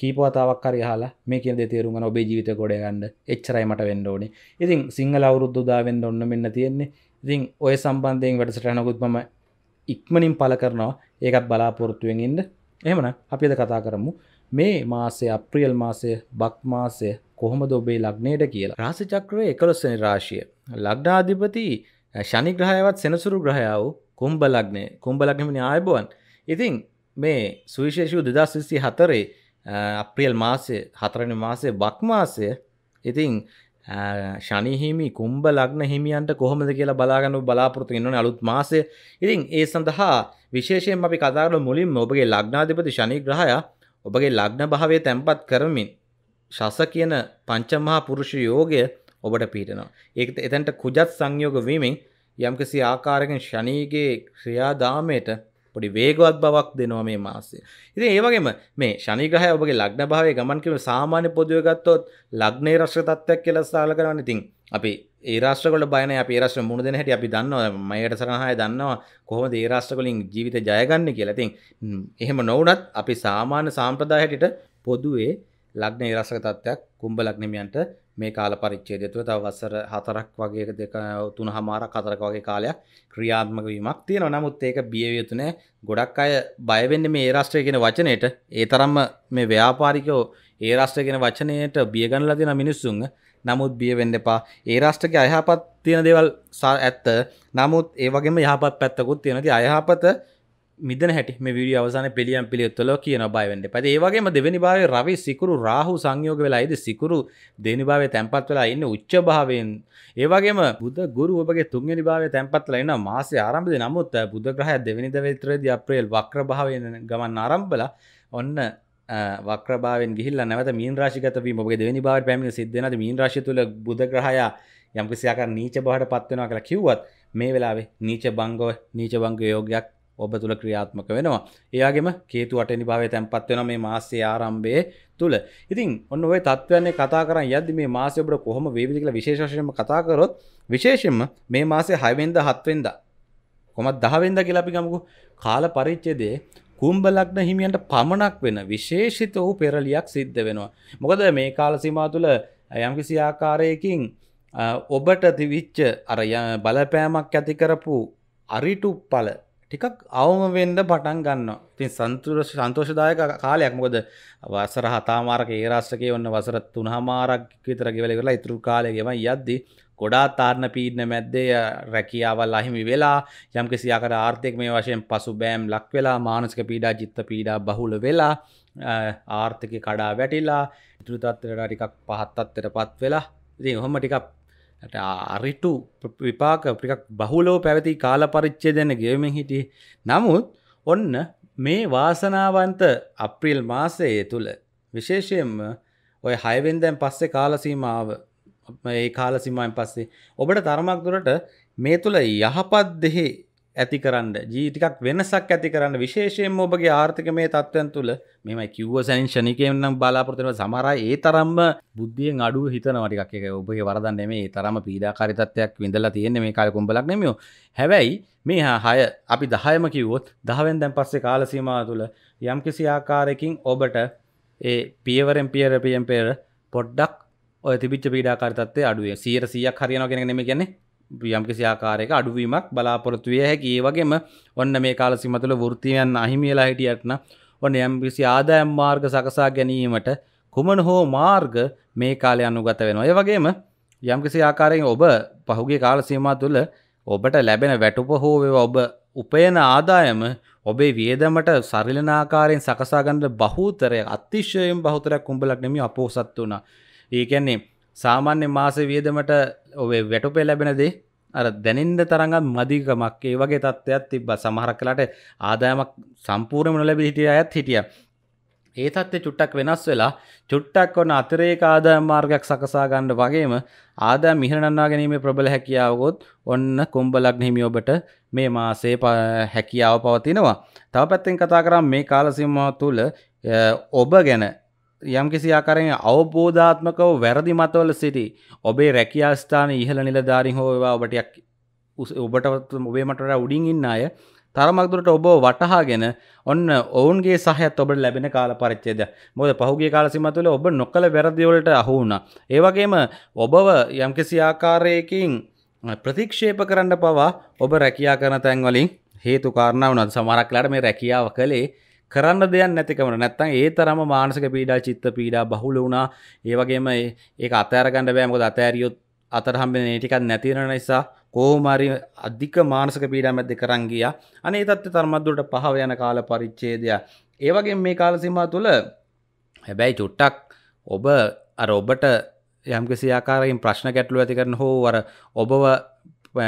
කීපවතාවක් හරි හලා මේ කියන දේ තේරුම් ගන්න ඔබේ ජීවිතය ගොඩ ගන්න එච්චරයි මට වෙන්න ඕනේ. ඉතින් සිංහල අවුරුද්ද උදා වෙන්න ඔන්න මෙන්න තියෙන්නේ. ඉතින් ඔය සම්බන්ධයෙන් වැඩසටහනකුත් මම ඉක්මනින් පළ කරනවා. ඒකත් බලාපොරොත්තුෙන් ඉන්න. එහෙමනම් අපි අද කතා කරමු මේ මාසය අප්‍රියල් මාසය බක් මාසය කොහොමද ඔබේ ලග්නයට කියලා. රාශි චක්‍රයේ 11 වෙනි රාශිය. ලග්නාධිපති ශනි ග්‍රහයවත් සෙනසුරු ග්‍රහයා වූ කුම්භ ලග්නය. කුම්භ ලග්නෙමනේ ආයුබෝවන්. ඉතින් මේ සුවිශේෂී 2024 අප්‍රියල් මාසය හතරණ මාසය බක්මාසය ඉතිං ශනිහිමි කුම්ඹ ලග්න හිමියන්ට කොහොමද කියලා බලාගන්නු බලාපොරතු ඉන්නන අලුත් මාසය ඉතින් ඒ සඳහා විශේෂයෙන් අපි කතාරල මුලින් ඔබගේ ලග්නාධිපති ශනි ග්‍රහය ඔබගේ ලග්න භාවය තැන්පත් කරමින් ශස කියන පංචමහා පුරුෂ යෝගය ඔබට පීටනවා ඒකත එතැන්ට කුජත් සංයෝග වීමෙන් යම්කිසි ආකාරකින් ශනීගේ ක්‍රියාදාමයට පොඩි වේගවත් බවක් දෙනවා මේ මාසය. ඉතින් ඒ වගේම මේ ශනි ග්‍රහය ඔබගේ ලග්න භාවයේ ගමන් කිරීම සාමාන්‍ය පොදුවේ ගත්තොත් ලග්නයේ රශ්‍ර තත්ත්වයක් කියලා සාල කරන්නේ. ඉතින් අපි ඒ රාෂ්ට්‍රවල බයන අපි රාෂ්ට්‍ර මුණ දෙන හැටි අපි දන්නවා. මයයට සරහාය දන්නවා කොහොමද ඒ රාෂ්ට්‍රවලින් ජීවිත ජය ගන්න කියලා. ඉතින් එහෙම නොවුනත් අපි සාමාන්‍ය සාම්ප්‍රදාය හැටියට පොදුවේ ලග්නයේ රශ්‍ර තත්ත්වයක් කුම්භ ලග්නමියන්ට මේ කාල පරිච්චේදතුව තව වස්සර හතරක් වගේ දෙක තුන හමාර කතරක වගේ කාලයක් ක්‍රියාත්මක වීමක් තියෙන නමුත් ඒක බියවයුතුනෑ ගොඩක් අය බයවෙන්න මේ ඒරාස්ට්‍රයගෙන වචනයට ඒ තරම්ම මේ ව්‍යාපාරිකෝ ඒරාස්ට්‍රගෙන වචනයට බියගන්නල තින මිනිස්සුන් නමුත් බියවෙන්න එපා ඒරාෂ්ටක අයහපත් තියෙන දේවල් සා ඇත්ත නමුත් ඒවගේම යහපත් පැත්තකුත් තියෙනති අයහපත මිදන හැට විඩිය අවසාන පිළියම් පිළියොත්තුල කියන බයිවැඩ පද ඒවගේම දෙවැනි භාව රවි සිකුරු රාහු සංයෝග වෙලායිද සිකුරු දෙනි භාවය තැන්පත් වෙලා ඉන්න උච්ච භාවයෙන් ඒවගේම බුද ගුරු ඔබගේ තුන්ගනි භාව තැන්පත්ල එන්න මාසේ ආරම්භද නමුත් බුද ග්‍රහය දෙවැනිද විතරද අප්‍රේල් වක්‍ර භාවයෙන් ගමන් ආරම්භල ඔන්න වක්‍රභාවෙන් ගිල්ල නැවත මීන් රාශිකතවීම ඔබගේ දෙවැනි භාව පැමිණ සිද්ධන මීන් රාශි තුළ බුද ග්‍රහයා යම්කිසියාක නීච බහට පත්වෙනවා කියලා කිව්වත් මේ වෙලාවේ නීච බංගව නීච බංග යෝගයක් ඔබ තුළ ක්‍රියාත්මක වෙනවා ඒයාගේම කේතු අටනි භාවය තැන්පත් වෙන මේ මාසේ ආරම්භය තුළ ඉතින් ඔන්න ඔය තත්වන්නේ කතා කර යද මේ මාසය ඔබට කොහොම වේවිදිකල විශේෂශයම කතාකරොත් විශේෂෙන්ම මේ මාසේ හයවෙන්ද හත්වෙන්ද කොමත් දහවෙන්ද කියලාපි ගමකු කාල පරිච්චේදේ කුම්බ ලග්න හිමියන්ට පමණක් වෙන විශේෂිත වූ පෙරලියක් සිද්ධ වෙනවා මොකද මේ කාල සීමා තුළ යම්කිසි ආකාරයකින් ඔබට තිවිච්ච අර බලපෑමක් ඇති කරපු අරිටුප්පල ටිකක් අවමවෙන්ඩ පටන් ගන්න තින් සන්තුර සන්තෝෂදායක කාලයක් මොකද වසර හතාමාරක ඒරාශ්‍රකය ඔන්න වසර තුනහමාරක් විතර ගෙවල කරලා ඉතුරු කාලයගෙම යද්දි ගොඩා තාරණ පීඩන මැද්දේ රැකියාවල් අහිමි වෙලා යම් කිසියාකට ආර්ථයක මේ වශයෙන් පසු බෑම් ලක් වෙලා මානසික පීඩා ජිත්ත පීඩා බහුල වෙලා ආර්ථික කඩා වැටිලා ඉතුරුතත්වයට ටිකක් පහත්තත්තට පත් වෙලා ඉතින් හොම ටිකක් අරිට්ටු විපාක ප්‍රිකක් බහුලෝ පැවති කාල පරිච්චේ දෙන ගෙවමින් හිටිය නමුත් ඔන්න මේ වාසනාවන්ත අප්‍රිල් මාසයේ තුළ විශේෂයෙන්ම ඔය හයවෙන්දැන් පස්සේ කාලසීමාව ඒ කාලසිමාන් පස්සේ ඔබට තරමක් දුරට මේ තුළ යහපත් දෙහි ඇති කරන්න ජීටිකක් වෙනසක් ඇති කරන්න විශේෂයෙන් ඔබගේ ආර්ථික මේ තත්ත්වයන් තුළ මෙම කිව්ව සැනින් ෂණිකයෙන්නම් බලාපොරතව සමරා ඒ තරම්ම බුද්ධියෙන් අඩු හිතනවටිකක් එක ඔබගේ වරදන්න මේ තරම පීඩාකාරිතත්වයක් විඳලා තියෙන්නේ මේ කාල කුම්ඹලක් නෙමියෝ හැබැයි මේ හාය අපි දහයම කිව්වොත් දහවෙන් දැන් පස්සේ කාලසීමා තුළ යම් කිසි ආකාරයකින් ඔබට ඒ පියවරෙන් පියර පියම් පෙර පොඩ්ඩක් ඔය තිබිච්ච පීඩාකාරිතත්වය අඩුවේ සියර සියක් හරියනගෙන නෙම කියන්නේ යම්කිසි ආකාරයක අඩුවීමක් බලාපොරොත්තු විය හැකි. ඒ වගේම ඔන්න මේ කාල සීම තුළ වෘත්තියන් අහිමි වෙලා හිටියත් නම් ඔන්න යම්කිසි ආදායම් මාර්ග සකසා ගැනීමට කුමන හෝ මාර්ග මේ කාලේ අනුගත වෙනවා. ඒ වගේම යම්කිසි ආකාරයෙන් ඔබ පහුගිය කාල සීමා තුළ ඔබට ලැබෙන වැටුප හෝ වේවා ඔබ උපයන ආදායම ඔබේ වියදමට සරිලන ආකාරයෙන් සකසා ගන්න බහූතරයක් අතිශයෙන් බහුතරයක් කුඹලක් නෙමෙයි අපෝසත් වුණා. ඒ කියන්නේ සාමාන්‍ය මාස වියදමට ඔේ වැටුපේ ලැබෙනදේ අර දැනින්ද තරඟ මදිකමක් ඒ වගේ තත්ත්වයක් තිබ්බ සමහර කලට ආදායමක් සම්පූර්ණමන ලැබි හිටිය අයත් හිටිය. ඒ තත්ත්ේ චුට්ටක් වෙනස් වෙලා චුට්ටක් වන අතරේක ආදායම් මාර්ගයක් සකසා ගණ්ඩ වගේම ආදා මිහණන්නා ගැනීමේ ප්‍රබල හැකියාවකොත් ඔන්න කුම්ඹලක් හිමි ඔබට මේ මාසේ හැකියාව පවතිනවා. තව පැත්තෙන් කතා කරම් මේ කාලසිම්ම තුළ ඔබ ගැන යම්කිසි ආකාරයෙන් අවබෝධාත්මකව වැරදි මතවල සිටි ඔබේ රැකියා ස්ථාන ඉහළ නිලධාරීන් හෝ ඒවා ඔබට ඔබට ඔබේ මටට උඩින් ඉන්න අය තරමක් දුරට ඔබ වටහාගෙන ඔන්න ඔවුන්ගේ සහයත් ඔබට ලැබෙන කාල පරිච්ඡේද. මොකද පහුගිය කාල සීමා තුළ ඔබ නොකල වැරදි වලට අහු වුණා. ඒ වගේම ඔබව යම්කිසි ආකාරයකින් ප්‍රතික්ෂේප කරන්න පවා ඔබ රැකියා කරන තැන් වලින් හේතු කාරණා වුණා. සමහරක් වෙලාවට මේ රැකියාව කළේ කරන්න දෙයක් නැතිකමට නැත්තන් ඒ තරම මානසක පීඩා චිත්ත පීඩා බහුල වුණා ඒවගේම ඒ අතෑරගණඩ බෑමකොද අතෑරියොත් අතරහම්බ ඒටිකත් නැතිරෙන නිසා කෝමරි අධික මානසක පීඩාමැද්ද කරංගිය අනේ තත්ත තර්මත්දුරට පහව යන කාල පරිච්චේදය ඒවගේ මේ කාලසිමා තුළ හැබැයි චුට්ටක් ඔබ අර ඔබට යම්කිසි ආකාරයෙන් ප්‍රශ්න ගැටලු ඇති කරන හෝ වර ඔබව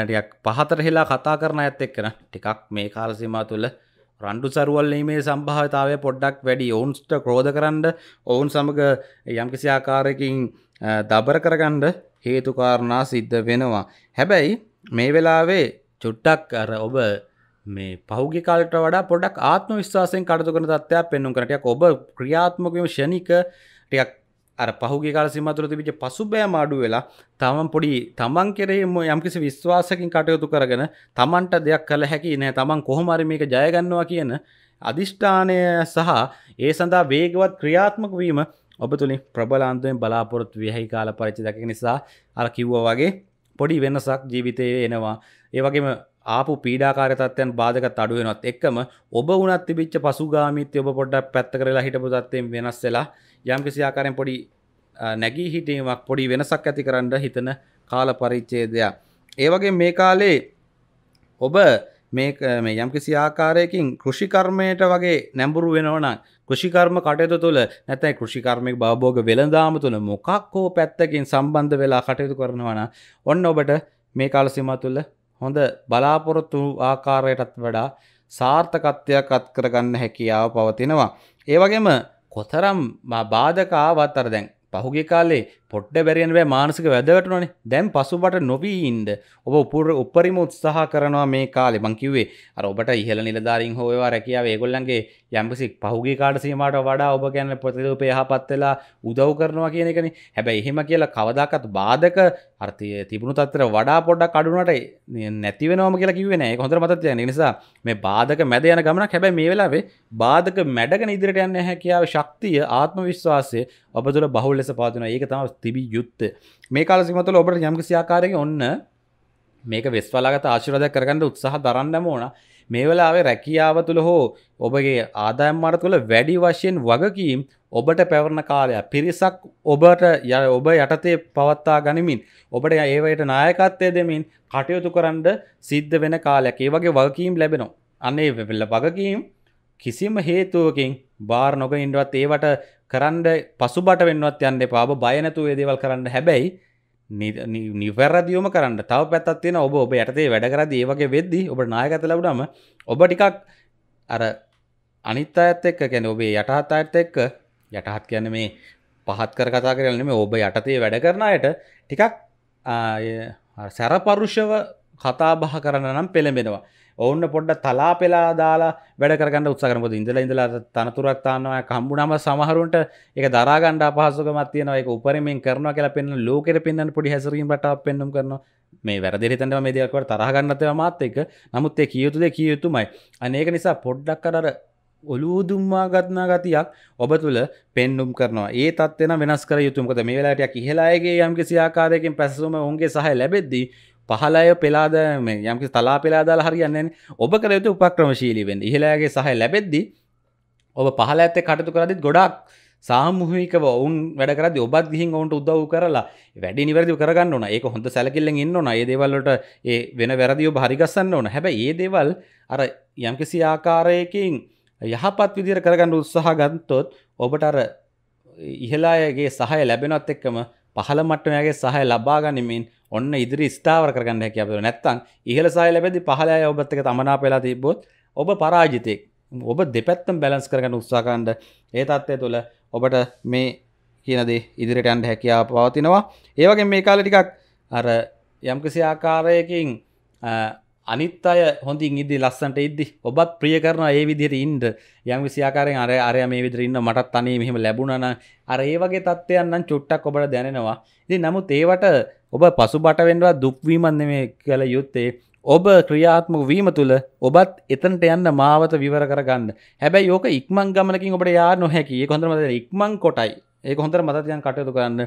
ටක් පහතර හෙලා කතා කරන ඇත් එක්කන ටිකක් මේ කාලසිමා තුළ රණ්ඩු සරුවල්ලීමේ සම්භාවිතාවය පොඩ්ඩක් වැඩි ඔවුන්ස්ට ක්‍රෝධ කරන්න ඔවුන් සමඟ යම්කිසි ආකාරයකින් දබර කරගණ්ඩ හේතුකාරණා සිද්ධ වෙනවා. හැබැයි මේ වෙලාවේ චුට්ටක් අර ඔබ මේ පහුගි කල්ට වඩා පොඩක් ආත්ම විශවාසයෙන් කටතු කරන තත්ත්වයක් පෙන්නුම් කරටයක් ඔබ ක්‍රියාත්මකම ෂණික ටියක් අර පහුගේ කාල සිමතුර තිබිච පසුබෑ මාඩු වෙලා තමන් පොඩි තමන් කෙරෙම යම්කිසි විශ්වාසකින් කටයුතු කරගෙන තමන්ට දෙයක් කළ හැකි නෑ තමන් කොහොමරි මේක ජයගන්නවා කියන අධිෂ්ඨානය සහ ඒ සඳහා වේගවත් ක්‍රියාත්මක වීම ඔබ තුළින් ප්‍රබලාන්තුවෙන් බලාපොරොත්තු වියහි කාල පරිචි දක නිසා අර කිව්ව වගේ පොඩි වෙනසක් ජීවිතයේ එනවා ඒවගේම ආපු පීඩාකාර තත්වයන් බාධකත් අඩු වෙනවත් එක්කම ඔබ වුණත් තිබිච්ච පසුගාමීත්‍ය ඔබ පොඩ්ඩක් පැත්ත කරලා හිටපු තත්ත්වයෙන් වෙනස් වෙලා යම් කිසිආකාරයෙන් පොඩි නැගී හිටීමක් පොඩි වෙනසක් ඇති කරන්න හිතන කාල පරිච්ඡේදයක්. ඒ වගේ මේ කාලේ ඔබ මේ මේ යම් කිසි ආකාරයකින් කෘෂිකර්මයට වගේ නැඹුරු වෙනවනම් කෘෂිකර්ම කටයුතු තුළ නැත්නම් කෘෂිකර්මයක භවභෝග වෙළඳාම තුළ මොකක් හෝ පැත්තකින් සම්බන්ධ වෙලා කටයුතු කරනවා නම් ඔන්න ඔබට මේ කාල සීමාව තුළ හොඳ බලාපොරොත්තු ආකාරයටත් වඩා සාර්ථකත්වයක් අත් කරගන්න හැකියාව පවතිනවා. ඒ වගේම කොතරම් බාධකාවත් අර දැන් පහුගේ කාලේ පොට්ට බැරියන්වෑ මානසික වැදවටනේ දැම් පසුබට නොවීන්ද ඔබ උපුර උපරිම උත්සාහ කරනවා මේ කාලෙ මංකිවේ අර ඔබට ඉහල නිලධාරින් හෝවා රැකියාව ඒගොල්ලන්ගේ යම්පසි පහුගේ කාට සීමට වඩා ඔබ ගැන ප්‍රතිරූප යහපත් වෙලා උදව් කරනවා කියන එකනේ හැබැයි එහෙම කියලා කවදාකත් බාධක අර්ථය තිබුණු තත්තර වඩා පොඩ්ඩක් අඩුනට නැතිවෙනවාම කියලා කිව්වේ නෑ හොඳට මතක තියන්න නිසා මේ බාධක මැද යන ගමනක් හැබැයි මේ වෙලාවේ බාධක මැඩගෙන ඉදිරියට යන්න හැකියාව ශක්තිය ආත්ම විශ්වාසය ඔබ තුළ බහුල ලෙස පවතිනවා ඒක තමයි තිබි යුත්ත මේ කාල සිමතුල ඔබට යම්කිසි ආකාරයක ඔන්න මේක වෙස්වලාගත ආශිරදයක් කරගන්නට උත්සාහ දරන්නම ඕන මේ වෙලාවේ රැකියාව තුළ හෝ ඔබගේ ආදායම් මාර්ග තුළ වැඩි වශයෙන් වගකීම් ඔබට පැවරන කාලය පිරිසක් ඔබට ඔබ යටතේ පවත්තා ගනිමින් ඔබට ඒවයට නායකත්වය දෙමින් කටයුතු කරන්න සිද්ධ වෙන කාලයක් ඒ වගේ වගකීම් ලැබෙනවා අන්නේ වෙල්ල වගකීම් කිසිම හේතුවකින් බාර් නොක ඉන්ඩුවත් ඒවට කරන්න පසුබට වෙන්නවත් යන්න පාබ බයනතු ඒදේවල් කරන්න හැබැයි නිවැරදිියම කරන්න තව පැත්තින ඔබ ඔබ යටතේ වැඩකරද ඒවගේ වෙද්දි ඔබ නායකත ලබුණම ඔබ ටිකක් අර අනිත් අඇත් එක්ක ගැන ඔබේ යටහත් අඇත් එක්ක යටහත් කියන්න මේ පහත් කර කතා කරලනෙම ඔබ යටතේ වැඩ කරනයට ටිකක් සැරපරුෂව කතාබහ කරන්න නම් පෙළඹෙනවා ඔවුන්න පොඩ්ඩ තලා පෙලා දාලා වැඩකරගන්න උත්සකරපොද ඉඳල ඉඳලා තනතුරක් තාන්නවා කම්බුනම සමහරුන්ට එක දරාගණ්ඩ පහසුකමත්තියනවා එක උපරමින් කරනවා කියලා පෙන්න්න ලෝකෙට පෙන්න්න පොඩි හැසරීම පටක් පෙන්නුම් කරනවා මේ වැරදිරිතට මේදකවට තරහගන්නතව මාත් එක නමුත් ඒ කියයුතුද කිය යුතුමයි අනඒක නිසා පොඩ්ඩක් කරර ඔලූ දුම්මා ගත්නා ගතියක් ඔබ තුළ පෙන්නුම් කරනවා ඒ තත්වෙන වෙනස් කර යුතුමකද මේ වෙලාටයක් ඉහලාගේ යම් කිසි ආකාරයකින් පැසුම ඔුන්ගේ සහ ලැබෙද්දී පහලය පෙලාද මේ යම්කි තලා පෙලාදාල හරියන්න ඔබ කරයුතු උපක්‍රමශීලි වෙන් ඉහලාගේ සහ ලැබෙද්දි ඔබ පහල ඇත්තේ කටතු කරදිත් ගොඩක් සාමුහිකව ඔවන් වැඩකරද ඔබත් ගිහින් ඔවන්ට උදව් කරලා වැඩි නිවැරදි කරගන්න ඕන ඒක හොඳ සැලකිල්ලෙන් ඉන්න ඕන ඒ දේවල්ලට ඒ වෙන වැරදිව හරිගස්සන්න ඕන හැබැයි ඒ දේවල් අර යම්කිසි ආකාරයකින් යහපත් විදිර කරගන්න උත්සාහ ගත්තොත් ඔබට අර ඉහලායගේ සහය ලැබෙනත් එක්කම පහළ මට්ටමයාගේ සහය ලබා ගනිමින් ඔන්න ඉදිරි ස්ථාවර කරගන්න හැකියාව තියෙනවා. නැත්තම් ඉහළ සාය ලැබෙද්දී පහළ අය ඔබත් එක්ක තමනාප වෙලා තිබ්බොත් ඔබ පරාජිතෙක්. ඔබ දෙපැත්තම බැලන්ස් කරගන්න උත්සාහ කරනද ඒ தත්ත්වය තුළ ඔබට මේ කියන දේ ඉදිරියට යන්න හැකියාව පවතිනවා. ඒ වගේම මේ කාලේ ටිකක් අර යම්කිසි ආකාරයකින් අනිත් අය හොඳින් ඉදදි ලස්සන්ට ඉදදි ඔබත් ප්‍රිය කරන ඒ විදිර ඉන්ඩ යම් විසියාකාරෙන් අර අරය මේ විදිරන්න මටත් අනේ මෙහෙම ලැබුණන අර ඒ වගේ තත්වයන්න්න චුට්ටක් ඔබට දැනෙනවා ඉති නමුත් ඒවට ඔබ පසු බටවෙන්වා දුක්වීමන්න මේ කළ යුත්තේ ඔබ ක්‍රියාත්මක වීම තුළ ඔබත් එතනට යන්න මාවත විවර කරගන්න හැබැයි යෝක ඉක්මං ගමනකින් ඔබට යා නොහැකි කොඳර මද ඉක්මං කොටයි ඒ හොඳර මතතියන් කටයුතු කරන්න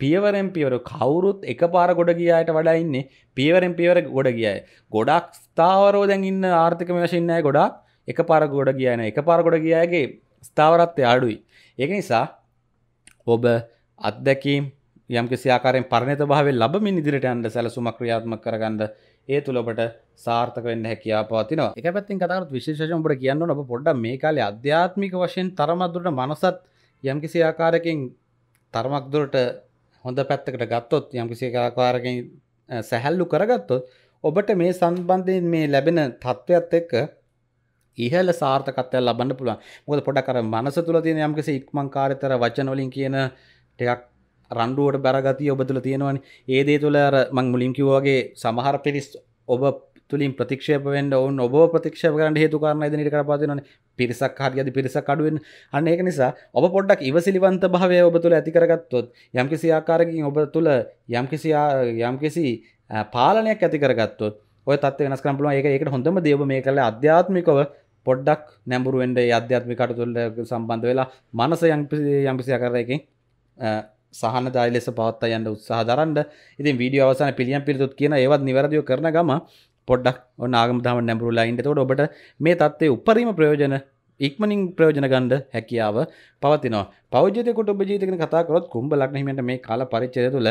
පියවරෙන් පියවර කවුරුත් එක පාර ගොඩ ගියායට වඩා ඉන්නේ පියවරෙන් පියවර ගොඩ ගියයි ගොඩක් ස්ථාවරෝ දැන් ඉන්න ආර්ථික වශයෙන්න්නය ගොඩක් එක පාර ගොඩ ගියන එක පාර ගොඩ ගියගේ ස්ථාවරත්වය අඩුයි ඒක නිසා ඔබ අත්දැකීම් යම් කිසි ආකාරයෙන් පරිණත භාවයේ ලැබමින් ඉදිරියට යන්න සැලසුමක් ක්‍රියාත්මක කරගන්න ඒ තුල ඔබට සාර්ථක වෙන්න හැකියාව පවතිනවා. එක පැත්තෙන් කතා කරොත් විශේෂයෙන් ඔබට කියන්න ඕන ඔබ පොඩ්ඩක් මේ කාලේ අධ්‍යාත්මික වශයෙන් තරමක් දුරට මනසත් යම් කිසි ආකාරයකින් තරමක් දුරට හොඳ පැත්තකට ගත්තොත් යම් කිසි ආකාරයකින් සැහැල්ලු කරගත්තොත් ඔබට මේ සම්බන්ධයෙන් මේ ලැබෙන තත්ත්වයක් එක්ක ඉහල සාර්ථකත්වයක් ලබන්න පුළුවන්. මොකද පොඩක් අර මනස තුල තියෙන යම්කිසි ඉක්මන් කාර්යතර වචන වලින් කියන ටිකක් රණ්ඩුවට බැරගතිය ඔබ තුළ තියෙනවන ඒදේ තුළ අර මං මුලින්කිවගේ සමහර පිරිස් ඔබ තුළින් ප්‍රතික්ෂප වෙන්ඩ ඔවන් ඔබ ප්‍රතික්ෂප කරන්න හේතුකාරන ද නිට කරපාතින පිරිසක් හරියද පිරිසක් අඩුවෙන් අන්න ඒක නිසා ඔබ පොඩ්ඩක් ඉවසිලිවන්ත භාවය ඔබ තුළ ඇතිකරගත්තොත් යම්කිසි ආකාරකින් ඔබ තුළ යම්කිසි යම්කිසි පාලනයක් ඇතිකරගත්තොත් ඔය තත් වෙනස් කරපුල ඒක ඒකට හොඳම දේව මේ කළ අධ්‍යාත්මිකව පොඩ්ඩක් නැඹුරුවෙන්ඩ අධ්‍යාත්මිකට තුළ සම්බන්ධ වෙලා මනස යම්පිසි යම්පිසිය කරයකින් සහනදායි ලෙස පවත්තා යන්න උත්සාහ දරන්න ඉතින් වීඩියෝ අවසාන පිළියම් පිළිතුත් කියන ඒවත් නිවැරදිව කරන ගම පොඩ්ඩක් ඔන්න ආගමදාම නැඹුරුලා ඉන්න. එතකොට ඔබට මේ தත්ත්වයේ උපරිම ප්‍රයෝජන ඉක්මනින් ප්‍රයෝජන ගන්න හැකියාව පවතිනවා. පෞද්ගලිකව ඔබ ජීවිතේ ගැන කතා කරොත් කුම්භ ලග්න හිමියන්ට මේ කාල පරිච්ඡේදය තුළ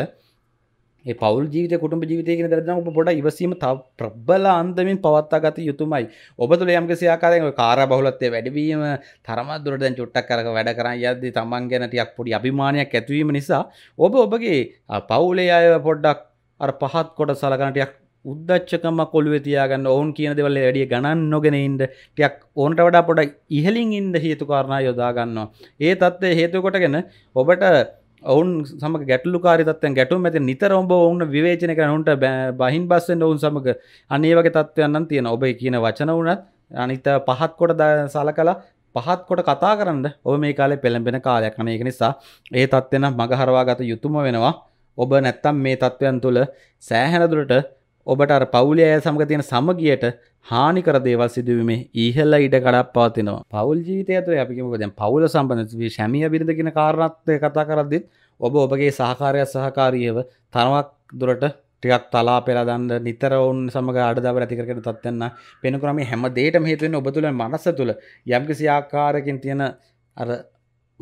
පවල් ජීවිත කුටුම් ජීවිතය කියෙන දරන පොඩ ඉවසීම ත ප්‍රබ්බල අන්දමින් පවත්තා ගත යුතුමයි ඔබතුළ යම්කිසි ආකාරය කාර බහුලත්තේ වැඩවීම තරමත් දුරටන් චුට්ටක් කරක වැඩ කරන්න යද තමන් ගැනටයක් පොඩි අභිමානයක් ඇතිවීම නිසා ඔබ ඔබගේ පවුලේ අය පොඩ්ඩක් අර පහත් කොට සලකනටයක් උද්දච්චකම කොළුව තියාගන්න ඔවුන් කියන දෙවල වැඩිය ගණන් නොගෙනඉන්ට ටයක් ඕන්ට වඩා පොඩ ඉහලින් ඉන්ද හේතුකාරණා යොදාගන්නවා ඒ තත්ත්වය හේතුකොටගෙන ඔබට ඔවුන් සම ගැටලු කාරිතත්වය ගැටුම් ඇති නිතර ඔබ ඔවුන්න විවේචන කරනුට බහින් බස්සෙන් ඔවුන් සමඟ අනේ වගේ තත්වයන්න තියෙන ඔබේ කියන වචන වනත් අනිත පහත් කොට ද සල කලා පහත් කොට කතා කරන්න ඔබ මේ කාලේ පෙළඹෙන කාලයක් අන ඒක නිසා ඒ තත්වෙන මඟහරවාගත යුතුම වෙනවා ඔබ නැත්තම් මේ තත්ත්වයන් තුළ සෑහැනදුරට ඔබට අර පවුලේ අය සමග තියෙන සමගියට හානි කර දේවල් සිදුවීමේ ඉහළ ඉඩ කඩක් පවතිනවා. පවුල් ජීවිතය ඇතුලේ අපි කියමුකෝ දැන් පවුල සම්බන්ධ මේ ශැමිය බිරිඳ කියන කාරණාත් කතා කරද්දිත් ඔබ ඔබගේ සහකාරය සහකාරියව තරමක් දුරට ටිකක් තලා පෙලා දන්න නිතර ඔවුන් සමග අඩදවර ඇති කරගෙන තත්ත්වන්න වෙනකරම හැම දෙයටම හේතු වෙන්නේ ඔබ තුල මනස තුල යම්කිසි ආකාරයකින් තියෙන අර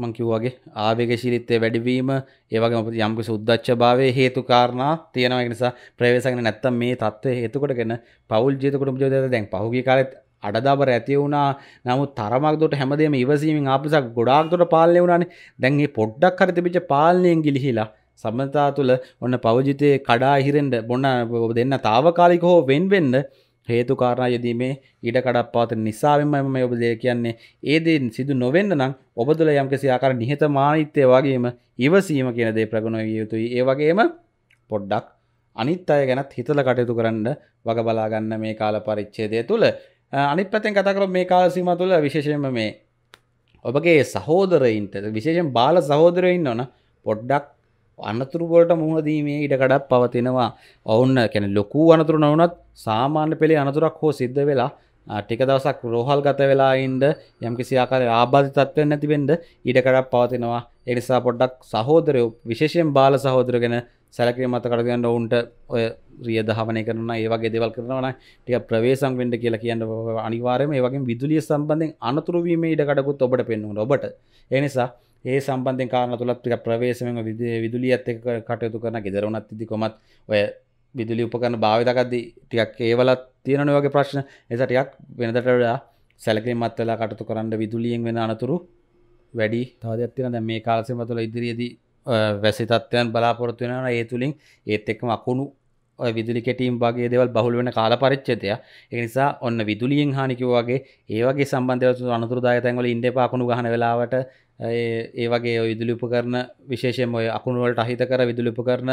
මංකිව්වාගේ ආවේගශීලිත්තය වැඩිවීම ඒවගේ අප යම්ක සුද්දච්ච භාවය හේතු කාරණා තියෙනවා නිසා ප්‍රවේශගෙන නැත්තම් මේ තත්ව හේතුකොටගෙන පවල් ජීතකොට ජෝද දැන් පහුගේ කාලත් අඩදාබර ඇති වුණා නමුත් තරමක් දොට හැමදේම ඉවසීමෙන් ආපිසක් ගොඩාක්තොට පාලනය වුණනේ දැන්ගේ පොඩ්ඩක් හරි තිබිච පාලනයෙන් ගිලිහිලා සමතා තුළ ඔන්න පවජිතය කඩා හිරෙන්ට බොන්න දෙන්න තාවකාලික හෝ වෙන් වෙන්න හේතුකාරණ යෙදීමේ ඉඩ කඩක්පාත නිසාවෙන්ම මේ ඔබ දේ කියන්නේ ඒ දේ සිදු නොවෙන්න නම් ඔබ තුළ යම්කිසි ආකාර නිහතමානීත්වය වගේම ඉවසීම කියන දේ ප්‍රගුණ විය යුතුයි. ඒ වගේම පොඩ්ඩක් අනිත් අය ගැනත් හිතල කටයුතු කරන්න වග බලාගන්න මේ කාල පරිච්ඡේදය තුළ අනිත් පැතෙන් කතකර මේ කාලසීම තුළ විශේෂයෙන්ම මේ ඔබගේ සහෝදරයින්ට විශේෂෙන් බාල සහෝදරයින්න ඕන පොඩ්ඩක් අනතුරුගොලට මුහුණ දීමේ ඉඩ කඩක් පවතිනවා ඔවුන්න කැන ලොකු අනතුරු නොවනත් සාමාන්‍ය පෙළි අනතුරක් හෝ සිද්ධ වෙලා ටික දවසක් රෝහල් ගත වෙලා ඉන්ඩ යම්කිසි ආකාර ආබාධි තත්වයෙන් නැතිබෙන්ඩ ඉඩකඩක් පවතිනවා එනිසා පොඩ්ඩක් සහෝදරය විශේෂයෙන් බාල සහෝදරගෙන සැලකිරීම මත කරගන්න ඔවුන්ට ඔය රිය දහවනය කරන ඒවගේ දෙවල් කරනවන ටික ප්‍රවේසං වෙන්ඩ කියලා කියන්න අනිවාරම ඒවගේ විදුලිය සම්බන්ධෙන් අනතුරුවීම ඉඩකඩකුත් ඔබට පෙන්නුට ඔබට එනිසා ඒ සම්බන්ධ කාරන තුළත් ප්‍රවේශම විදුලියත් එක කටයුතු කරන ගෙදරුණත් ඉදි කොමත් ඔය විදුලි උපකරන භාවිතකද්දී ටිකක් ඒවලත් තියෙනන වගේ ප්‍රශ්න එසටයක් වෙනදට වඩා සැලකින් මත්වෙලා කටතු කරන්න විදුලියෙන් වෙන අනතුරු වැඩි තවදත්තින දැ මේ කාලසම තුළ ඉදිරියේදී වැසි තත්වයන් බලාපොරොත්තු වෙනන ඒ තුළින් ඒත් එක්ම අකුණු විදුලි කෙටීම් වගේ දෙවල් බහුල වෙන කාල පරිච්චතය එනිසා ඔන්න විදුලියෙන් හානිකිව වගේ ඒවගේ සම්බන්ධව අනතුරදාය තැන්වල ඉන්ඩ පාකුණු ගහන වෙලාවට ඒ වගේ ඉදිලිප කරන විශේෂම ඔය අකුණුවලට අහිත කර විදුලිප කරන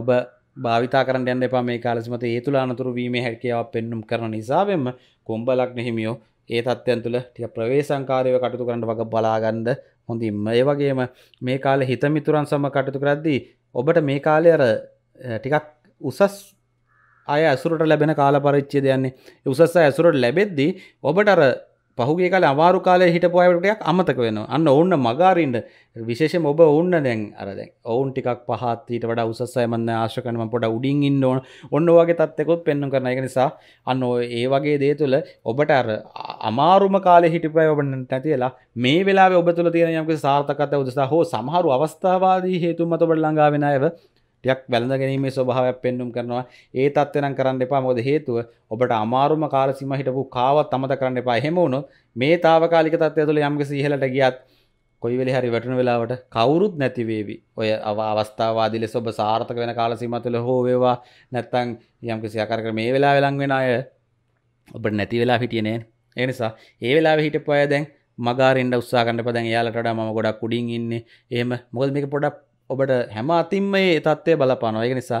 ඔබ භාවිතා කරන්න යන්න එපා මේ කාලසිමත ඒ තුළ අනතුරු වීම හැකියාව පෙන්නුම් කරන නිසාවෙන්ම කොම්බලක් නෙහිමියෝ ඒ තත්ත්යන් තුළ ටිය ප්‍රවේශංකාරයව කටතු කරන්න වග බලාගන්ඩ හොඳින්ම ඒ වගේම මේ කාල හිතමිතුරන් සම කටතු කරද්දී ඔබට මේ කාලය අර ටිකක් උසස් අය ඇසුරට ලැබෙන කාල පරිච්චේ දයන්නේ උසස් ඇසුරට ලැබෙද්දී ඔබට අර පහුගේ කාල අවාරු කාලය හිටපුයටටයක් අමතක වෙන අන්න ඔන්න මගාරීන්ට විශේෂම ඔබ ඔන්න දැන් අරද ඔවුන් ටිකක් පහත්තීට වඩ උසස්සයමන්න ආශකනම පොඩ උඩින් ඉන්න ඕන ඔන්න වගේ තත්යකොත් පෙන්නුම් කරන එක නිසා අන්න ඒ වගේ දේ තුළ ඔබට අර අමාරුම කාලෙ හිටිපය ඔබන්න නැතිලා මේ වෙලා ඔබ තුළ තියෙන යම්ක සාර්ථකත උදෙසා හෝ සමහරු අවස්ථාවාදී හේතුමත ඔබට ළඟාවෙන අයව ටයක් වැළඳ ගැනීමේ ස්වභාවයක් පෙන්නුම් කරනවා ඒ තත්ත්වෙනම් කරන්න එපා මොකද හේතුව ඔබට අමාරුම කාල සීමා හිටපු කාවත් අමතක කරන්න එපා එහෙම වුණොත් මේ తాවකාලික තත්ත්වය තුළ යම්කිසි ඉහළට ගියත් කොයි වෙලේ හරි වැටුන වෙලාවට කවුරුත් නැති වේවි. ඔය අවස්ථාවාදී ලෙස ඔබ සාර්ථක වෙන කාල සීමා තුළ හෝ වේවා නැත්නම් යම්කිසි ආකාරයකට මේ වෙලාවේ ලඟ වෙන අය ඔබට නැති වෙලා හිටියේ නෑ. ඒ නිසා ඒ වෙලාවේ හිටපු අය දැන් මගාරින්න උත්සාහ කරන්න එපා. දැන් එයාලට වඩා මම ගොඩක් උඩින් ඉන්නේ. එහෙම මොකද මේක පොඩක් ඔබට හැම අතින් මේ තත්වය බලපානවා ඒක නිසා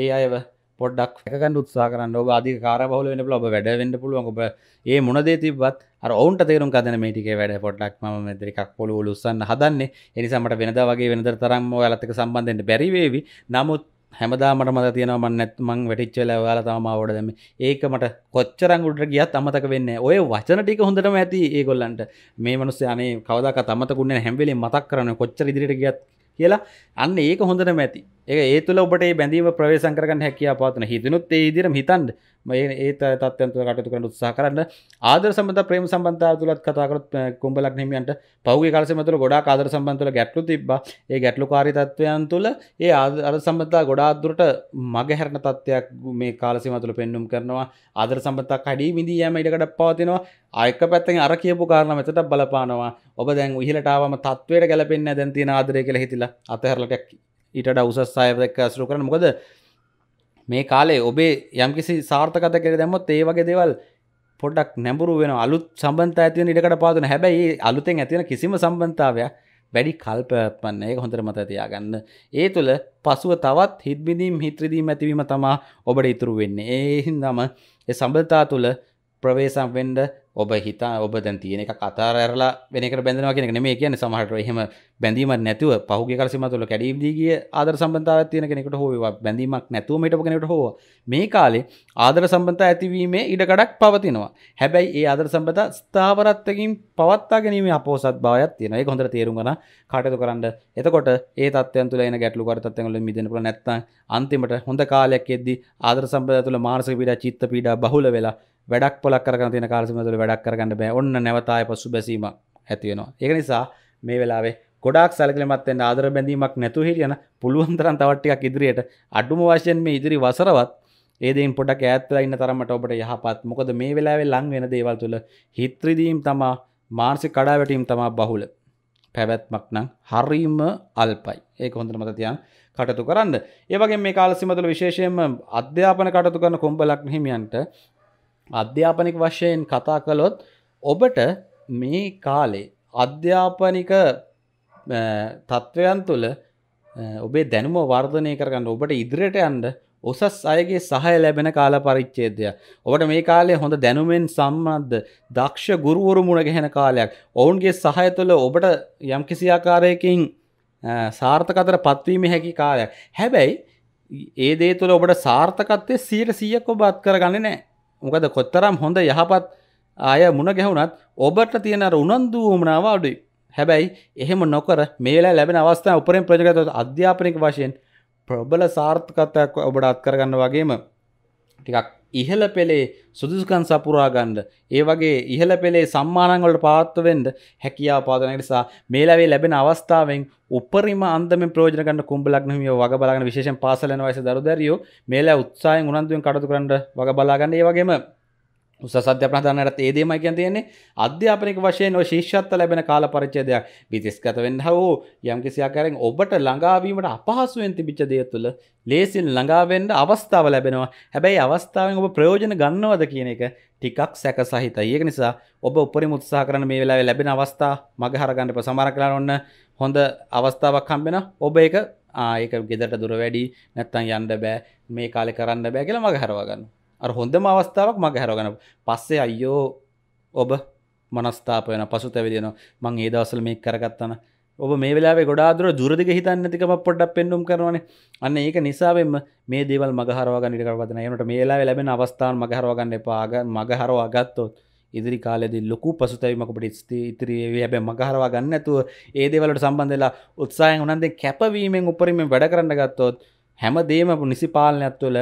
ඒ අයව පොඩ්ඩක් එකකන් උත්සා කරන්න ඔබ අධි කාරබහල වෙන ඔබ වැඩ වෙන්න පුළුවන් ඔබ ඒ මොනදේ තිබත් අර ඔවුන්ට තේරුම් කදන මේටිකේ වැඩ පොඩ්ඩක් ම මෙදරිකක් පොළු ලුස්සන්න හදන්නේ එනිසාමට වෙනද වගේ වෙනද තරම් ඔයාලතක සම්බන්ධෙන්ට බැරිවේවි නමුත් හැමදාමට මත තියෙනවා මන් නැත් මං වැටිච්චල ඔයාලා තමයි මාවට දැම්මේ. ඒක මට කොච්චරම් උඩට ගියත් අමතක වෙන්නේ නැහැ. ඔය වචන ටික හොඳටම ඇති ඒගොල්ලන්ට. මේ මිනිස්සු අනේ කවදාකවත් අමතකුන්නේ නැහැ හැම වෙලේම මතක් කරන්නේ කොච්චර ඉදිරියට ගියත් කියලා අන්න ඒක හොඳට මැති ඒ ඒ තුළ ඔබට බැඳීම ප්‍රවේශංකරගන්න හැකියා පාතන හිදනුත් ඒ දිරම හිතන්ඩ මේ ඒ තත්වන්තු කටතු කරන උත්සා කරන්න ආදර සබඳ ප්‍රේම සම්බන්ධ තුළත් කතාකරත් කුම්ඹලක් හිමියන්ට පෞග කලසමතුර ගොඩා ආදර සම්බන්තුල ගැටලු තිබ ඒ ගැටලු කාරි තත්වයන් තුළ ඒ අර සම්බතා ගොඩාදුරට මගහැරණ තත්වයක් මේ කාලසිමතුළ පෙන්නුම් කරනවා ආදර සම්බතා කඩී විඳී යෑම ඉඩකට පවතිනවා අයක පැත්තෙන් අර කියපු කාරණ මෙතට බලපානවා ඔබ දැන් විහිලටාවම තත්වයට ගැලපෙන්න්න දැන්තින ආදරය කළ හිතිලා අතහැරලටක්කි ඊට උසස් සයදක් ඇසරු කරන මොකද මේ කාලේ ඔබේ යම්කිසි සාර්ථකත කෙර දැමත් ඒ වගේ දෙවල් පොඩක් නැඹුරු වෙන අලුත් සම්බන්ත ඇතිවන ඉඩකට පාදන හැබැයි අලුතෙන් ඇතිවන කිසිම සම්බන්තාවයක් වැඩි කල්පපන්න ඒක හොඳර මත තියාගන්න ඒ තුළ පසුව තවත් හිත්බිඳීම් හිත්‍රදීම ඇතිවීම තමා ඔබට ඉතුරු වෙන්නේ ඒහින්දම සම්බලතා තුළ ප්‍රවේසම් වෙන්ඩ ඔබ හිතා ඔබ දැන් තියෙන එක කතාර ඇරලා වෙනක බැඳවා කියෙන මේ කියන සමහට එහෙම බැඳීම නැතුව පහුගේ කලසිම තුළ කැඩීම්දීගේ ආදර සම්බන්ධාව තියෙන කෙනෙකට හෝවා බැඳීමක් නැතුවමට කෙනට හෝ මේ කාලේ ආදර සම්බන්ධ ඇතිවීමේ ඉඩකඩක් පවතිනවා හැබැයි ඒ ආදර සම්බඳ ස්ථාවරත්තකින් පවත්තා ගැනීම අපෝසත් භාවයක් තියෙන ඒ හොඳ තේරුම්ගන කටයතු කරන්න එතකොට ඒ තත්වයන් තුළ එන ගැටලු කරතත්වල මිදනපුල නැත්තන් අන්තිමට හොඳ කාලයක් එද්දි ආදර සම්බඳ තුළ මාර්සක පිඩා චිත්ත පීඩා බහුල වෙලා වැඩක් පොලක් කරන තින කාලසිමතුළ වැඩක් කරගන්න බෑ ඔන්න නැවතාය පසු බැසීම ඇතිවෙනවා. ඒක නිසා මේ වෙලාවේ ගොඩක් සැලකලමත්තෙන් ආදර බැඳීමක් නැතු හිටියන පුළුවන්තරන් තවට්ටියක් ඉදිරියට අඩුම වශයෙන් මේ ඉදිරි වසරවත් ඒදෙන් පොටක් ඇත්ලා ඉන්න තරමට ඔබට යහපත් මොකද මේ වෙලාවේ ලං වෙන දේවල් තුළ හිත්‍රදීම් තමා මාර්සි කඩාවැටීම් තමා බහුල පැවැත්මක් නම් හරීම අල්පයි ඒ හොඳ මතතියන් කටතු කරන්න ඒවගේ මේ කාලසිමතුළ විශේෂයෙන්ම අධ්‍යාපන කටතු කරන කොම්බලක් හිමියන්ට අධ්‍යාපනික වශයෙන් කතා කළොත් ඔබට මේ කාලේ අධ්‍යාපනික තත්ත්වයන් තුළ ඔබේ දැනුම වර්ධනය කරගන්න ඔබට ඉදිරියට යන්ඩ ඔසස් අයගේ සහය ලැබෙන කාල පරිච්චේදය. ඔබට මේ කාලේ හොඳ දැනුමෙන් සම්බන්ධ දක්ෂ ගුරුවරු මුණ ගැහෙන කාලයක් ඔවුන්ගේ සහය තුළ ඔබට යම්කිසි ආකාරයකින් සාර්ථකතර පත්වීම හැකි කාලයක්. හැබැයි ඒ දේ තුළ ඔබට සාර්ථකත්වය සීට සියක් ඔබ අත් කරගන්න නෑ මොකද කොත්තරම් හොඳ යහපත් ආය මුණ ගැහුණත් ඔබට තියෙනර උනන්දූ වමනාව අඩුයි හැබැයි එහෙම නොකර මේලා ලැබෙන අවස්ථා උපරෙන් ප්‍රජගත අධ්‍යාපනික වශයෙන් ප්‍රබල සාර්ථකත්වයක් ඔබට අත්කරගන්න වගේම ටිකක් ඉහළ පෙළේ සුදුසුකන් සපුරාගණ්ඩ ඒ වගේ ඉහළ පෙළේ සම්මානංවලට පාත්වවෙන්ඩ හැකියා පාදන නිසා මේලාවේ ලැබෙන අවස්ථාවෙන් උපරිම අන්දම ප්‍රෝජනකට කුම්ඹලක්නමිය වග බලාගන විශේෂ පාසලන වයස දරුදරියෝ මේලා උත්සායෙන් උනන්දුවෙන් කටතු කරන්න වග බලාගන්න ඒ වගේම සසධ්‍යප්‍රධානයට ඒදේමයි කියන් තියන්නේ අධ්‍යාපනික වශයෙන් ශිෂ්‍යත්ව ලැබෙන කාල පරිච්චේදයක් විතිස්කත වෙන්න හෝ යම්කිසියාකරෙන් ඔබට ළඟාවීමට අපහසුවෙන් තිබිච්ච දේ තුළ ලේසින් ළඟාවෙන්ට අවස්ථාව ලැබෙනවා හැබැයි අවස්ථාවෙන් ඔබ ප්‍රයෝජන ගන්නවද කියන එක ටිකක් සැක සහිත ඒක නිසා ඔබ උපරිම උත්සාහ කරන මේ වෙලාවේ ලැබෙන අවස්ථා මග හරගන්න ප්‍රසමර කරලා ඔන්න හොඳ අවස්ථාවක් හම්බෙන ඔබ ඒක ඒක ගෙදරට දුර වැඩි නැත්තම් යන්න බෑ මේ කාලේ කරන්න බෑ කියලා මග හරවා ගන්නවා අර හොඳම අවස්ථාවක් මග හැරගන පස්සේ අයියෝ ඔබ මනස්ථාපයන පසු තැවිදෙන මං ඒ දවසල මේ කරගත්තන ඔබ මේ වෙලාේ ගොඩාදුර දුරදිග හිතන්න තිකම පොඩ්ඩක් පෙන්නුම් කරන අන්න ඒක නිසාවෙන්ම මේ දේවල් මගහරවාගනිට කරවදන නට මේලා ලැබෙන අවස්ථාව මගහරවාගන්න පාග මගහරවා ගත්තොත් ඉදිරි කාලෙද ලොකු පසුතැවීමකට ස්ති ඉතිරිේ හැබැ මගහරවා ගන්න ඇතුව ඒ දේවලට සම්බන්ධලා උත්සාහය උනන්දේ කැපවීමෙන් උපරිම වැඩ කරන්න ගත්තොත් හැම දේම නිසිපාලනයක් තුළ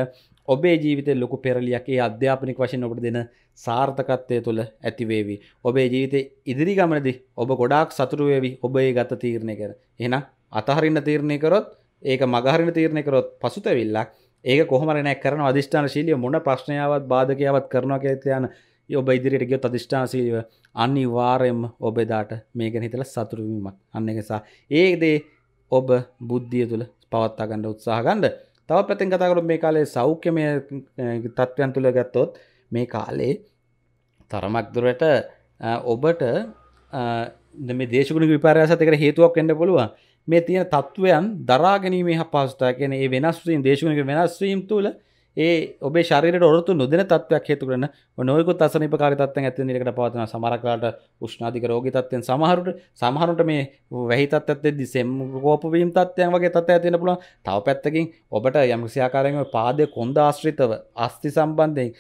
ඔබේ ජීවිත ලොකු පෙරලියක් ඒ අධ්‍යාපනික වශයෙන් ඔබට දෙන සාර්ථකත්වය තුළ ඇතිවේවි. ඔබේ ජීවිතය ඉදිරි ගමනදි ඔබ ගොඩාක් සතුරුවේවි ඔබ ඒ ගත තීරණය කර. එහෙනම් අතහරින්න තීරණය කරොත් ඒක මගහරින තීරණය කරොත් පසුතැවිල්ලක් ඒක කොහමරනෑ කරන අධිෂ්ඨාන ශීලිය මොන ප්‍රශ්නයාවත් බාධකයාවත් කරනවා කියතයන ඔබ ඉදිරියට ගියොත් අධිෂ්ඨානශීලීව අනිවාර්යෙන්ම ඔබෙදාට මේක හිතලා සතුටු වීමක් අන්න එකසා ඒ දේ ඔබ බුද්ධිය තුල පවත්වා ගන්න උත්සාහ ගන්න තව පැතින් කතාකරු මේ කාලේ සෞඛ්‍යමය තත්ත්වයන් තුළ ගත්තොත් මේ කාලේ තරමක් දුරට ඔබට මේ දේශකුණ විපාරයාසතකට හේතුවක් එන්න පුළුවන් මේ තියෙන තත්ත්වයන් දරාගැනීමේ හ පාස්ථා කියන ඒ වෙනස්වීම් දේශුණක වෙනස්වීම් තුළ ඒ ඔබේ ශරීරයට ඔරතු නොදෙන තත්වයක් හේතු කරන නොයෙකුත් අසනීපකාරී තත්ත්වයන් ඇති වෙන ඉඩකට පවතින සමහරකට උෂ්ණාධික රෝගී තත්ත්වයන් සමහරට සමහරට මේ වැහි තත්ත්වයක් දෙද්දී සෙම් කෝප වීම තත්ත්වයන් වගේ තත්ත්වයක් ඇති වෙන්න පුළුවන්. තව පැත්තකින් ඔබට යම් කිසි ආකාරයකින් පාදයේ කොන්ද ආශ්‍රිතව අස්ති සම්බන්ධයෙන්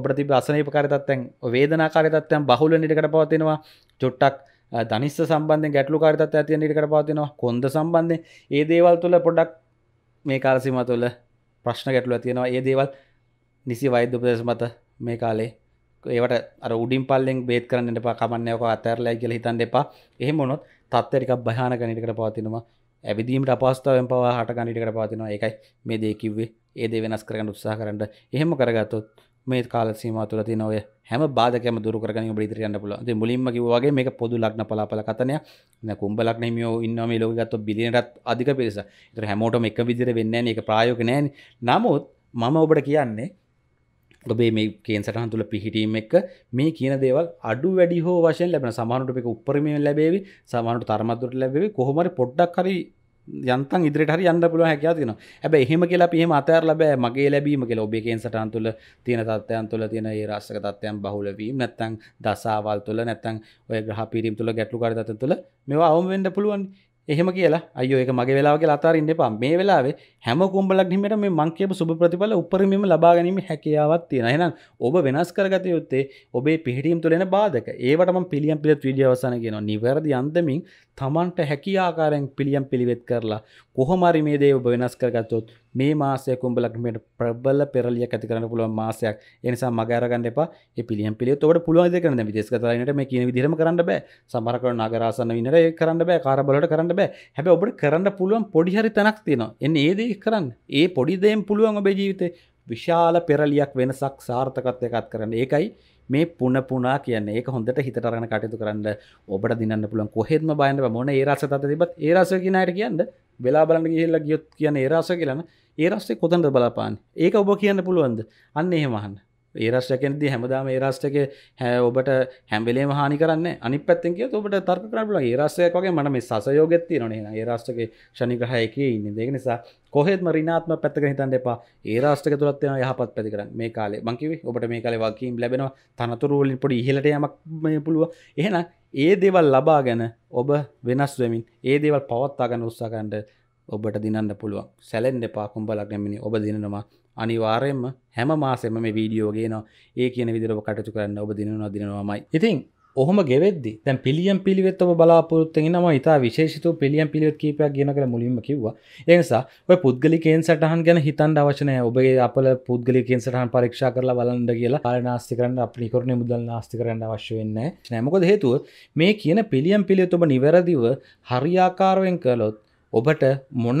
ඔබට තිබෙන අසනීපකාරී තත්ත්වයන් වේදනාකාරී තත්ත්වයන් බහුල වෙන ඉඩකට පවතිනවා. චොට්ටක් ධනිස්ස සම්බන්ධයෙන් ගැටලුකාරී තත්ත්වයක් ඇති වෙන ඉඩකට පවතිනවා. කොන්ද සම්බන්ධයෙන් ඒ දේවල් තුළ පොඩක් මේ කාලසීමාව තුළ ප්‍රශ්න ගැටලු තියෙනවා ඒ දේවල් නිසි වෛද්‍ය උපදෙස් මත මේ කාලේ ඒවට අර උඩින් පල්ලෙන් බේත් කරන්න එපා කමන්න ඔක අතහැරලා කියලා හිතන්න එපා එහෙම වුණොත් තත්ත්වය ටිකක් භයානක ගණිතකට පවතිනවා ඇවිදීමට අපස්ථාවෙන් පවා හට ගණිතකට පවතිනවා ඒකයි මේ දේ කිව්වේ ඒ දේ වෙනස් කරගන්න උත්සාහ කරන්න එහෙම කරගත්තොත් මේ කාල සීම තුළ තින ඔය හැම බාධකම දුරකරගන බිදිර යන්න පුල ති මුලින්ම කිවවාගේ මේ පොදු ලක්න පලාපල කතනය කුම්ඹ ලක්න මියෝ ඉන්නම ලෝකගත්ත බිදිනටත් අධික පිරිස තර හැමෝටම එක විදිර වෙන්න එක ප්‍රායෝක නෑන නමුත් මම ඔබට කියන්නේ ඔබේ මේ කේන් සටහන් තුළ පිහිටීම එක්ක මේ කියන දේවල් අඩු වැඩි හෝ වශයෙන් ලැබෙන සමානුට එක උපරිමයෙන් ලැබේවි සමානට තරමත්තුට ලැබේ කොහොමරි පොඩ්ඩක් හරි යන්ත ඉදිරිට හරි යන්න පුළුව හැකයා තියෙන හැබ එහෙම කියලා පිහම අතර ලබෑ මගේ ලැබීම කියලා ඔබේකෙන් සටන් තුළ තියෙන තත්වයන් තුළ තියෙන ඒ රස්සක තත්වයන් බහුලවීම නැත්තං දසාවල් තුළ නැත්තං ඔය ග්‍රහ පිරීම් තුළ ගැටලු කරතත තුළ මෙවා අවම වෙන්න පුළුවන් එහෙම කියලා අයෝ එක මගේ වෙලාගේ අතාර ඉන්න පා මේ වෙලාවේ හැම කුම්ඹලක් හිමට මේ මංකේප සුබ ප්‍රතිඵල උපරිමම ලබා ගැනීම හැකියාවක් තියෙන එහෙනම් ඔබ වෙනස් කරගත යුත්තේ ඔබේ පිහිටීම් තුළෙන බාධක ඒවටම පිළියම් පිළිත් වීඩියෝ අවසන කියන නිවැරදි අන්දමින් තමන්ට හැකි ආකාරයෙන් පිළියම් පිළිවෙත් කරලා කොහොමරි මේ දේ ඔබ වෙනස් කරගත්තොත් මේ මාසය කුඹලක් මේට ප්‍රබල පෙරලියක් ඇති කරන්න පුළුවන් මාසයක් ඒ නිසා මග අරගන්න එපා මේ පිළියම් පිළිවෙත් ඔබට පුළුවන් දේ කරන්න දැන් විදේශගත රටේ මේ කියන විදිහටම කරන්න බෑ සමහර කරන නගරාසන විනර ඒක කරන්න බෑ කාර්බලට කරන්න බෑ හැබැ ඔබට කරන්න පුළුවන් පොඩිහරි තැනක් තියෙනවා එන්න ඒදේ කරන්න ඒ පොඩිදයෙන් පුළුවන් ඔබේ ජීවිතේ විශාල පෙරලියක් වෙනසක් සාර්ථකත්වයකත් කරන්න ඒකයි මේ පුන පුනා කියන්නේ ඒක හොඳට හිතරගෙන කටයුතු කරන්න ඔබට දිනන්න පුළුවන් කොහෙත්ම බයන්න මොන ඒරස තත තිබත් ඒරස කියනයට කියන්න වෙලා බලන්න ගිහිල්ලා ගියොත් කියන ඒරස කියලන ඒරස්සේ කොතන්ට බලපාන්න ඒක ඔබ කියන්න පුළුවන්ද අන්න එහෙමහන්න ඒ රාෂ්ටකයනද හැමදාම ඒ රාෂ්ටක හැ ඔබට හැම්බලේ හානි කරන්න අනි පැත්තක ඔබට තර්ක කරල ඒ රාස්සයකගේ මනම සසයෝගත්ති න ඒ රාෂ්ටක ශනිග්‍රහයක ඉන්න දෙක නිසා කොහෙත්ම රිනාත්ම පැත්තක හිතන් එපා ඒ රාෂ්ටක තුරත්වය යහපත් පැති කරන්න මේ කාලේ මංකිව ඔබට මේ කාල වකීම් ලැබෙන තනතුරුවලින් පොඩි ඉහලට යමක් පුළුව එහෙන ඒ දේවල් ලබා ගැන ඔබ වෙනස් වෙමින් ඒ දේවල් පවත්තාගන්න උත්සාකන්ඩ ඔබට දිනන්න පුළුවන් සැලෙන් එපා කුම්බලක් නැමිනි ඔබ දිනවා අනිවාරයෙන්ම හැම මාසෙම මේ වීඩියෝගේන ඒ කියන විදිරව කටතු කරන්න ඔබ දිනවා දිනවාමයි ඉතින් ඔහොම ගෙවෙද්දි දැන් පිළියම් පිළිවෙත් ඔබ බලාපොරොත්තුෙන් නම ඉතා විශේෂිත පිළියම් පිළිවෙත් කීපයක් ගෙන කළ මුලින්ම කිව්වා ඒ නිසා ඔය පුද්ගලිකයෙන් සටහන් ගැන හිතන්න අවශ්‍ය නැහැ ඔබේ අපල පුද්ගලිකයෙන් සටහන් පරීක්ෂා කරලා බලන්න කියලා කාල නාස්ති කරන්න අප්‍රිකරණය මුදල් නාස්ති කරන්න අවශ්‍ය වෙන්නේ නැහැ මොකද හේතුව මේ කියන පිළියම් පිළිවෙත් ඔබ නිවැරදිව හරියාකාරයෙන් කළොත් ඔබට මොන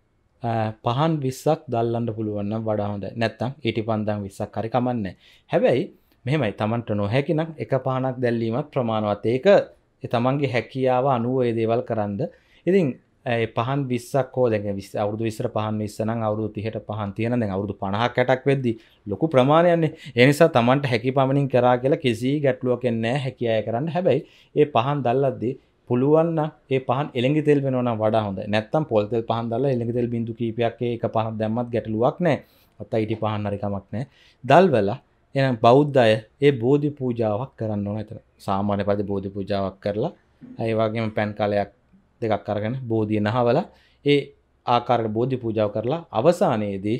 පහන් විස්සක් දල්ලන්න පුළුවන්න වඩා හොඳ නැත්තම් ඊටි පන්දන් විස්සක් හරිකමන්න හැබැයි මෙමයි තමන්ට නොහැකිනම් එක පහනක් දැල්ලීමත් ප්‍රමාණවත් ඒක තමන්ගේ හැකියාව අනුව ඒදේවල් කරන්න ඉතින් පහන් විස්සක් හෝ දැ විස් අවුදු විස්ර පහන් විස්සන අවුදු තිහට පහන් තියෙන දැ අවුදු පණහක් කැටක් වෙද්දි ලොකු ප්‍රමාණයන්නේ එනිසා තමන්ට හැකි පමණින් කරා කියලා කිසි ගැටලුවකෙන්නෑ හැකියාය කරන්න හැබැයි ඒ පහන් දල්ලද්දී පුළුවන්න ඒ පහන් එළඟි තෙල් වෙනවන වඩා හොඳ නැත්තම් පොල්තෙල් පහන් දාලා එළඟි තෙල් බිඳු කීපයක් ඒක පහන් දැම්මත් ගැටලුවක් නැහැ අත්තා ඊට පහන් හරි කමක් නැහැ දල්වැලා එහෙනම් බෞද්ධ අය ඒ බෝධි පූජාවක් කරන්න ඕන එතන සාමාන්‍ය පරිදි බෝධි පූජාවක් කරලා ඒ වගේම පැන් කලයක් දෙකක් අරගෙන බෝධිය නහවලා ඒ ආකාරයට බෝධි පූජාව කරලා අවසානයේදී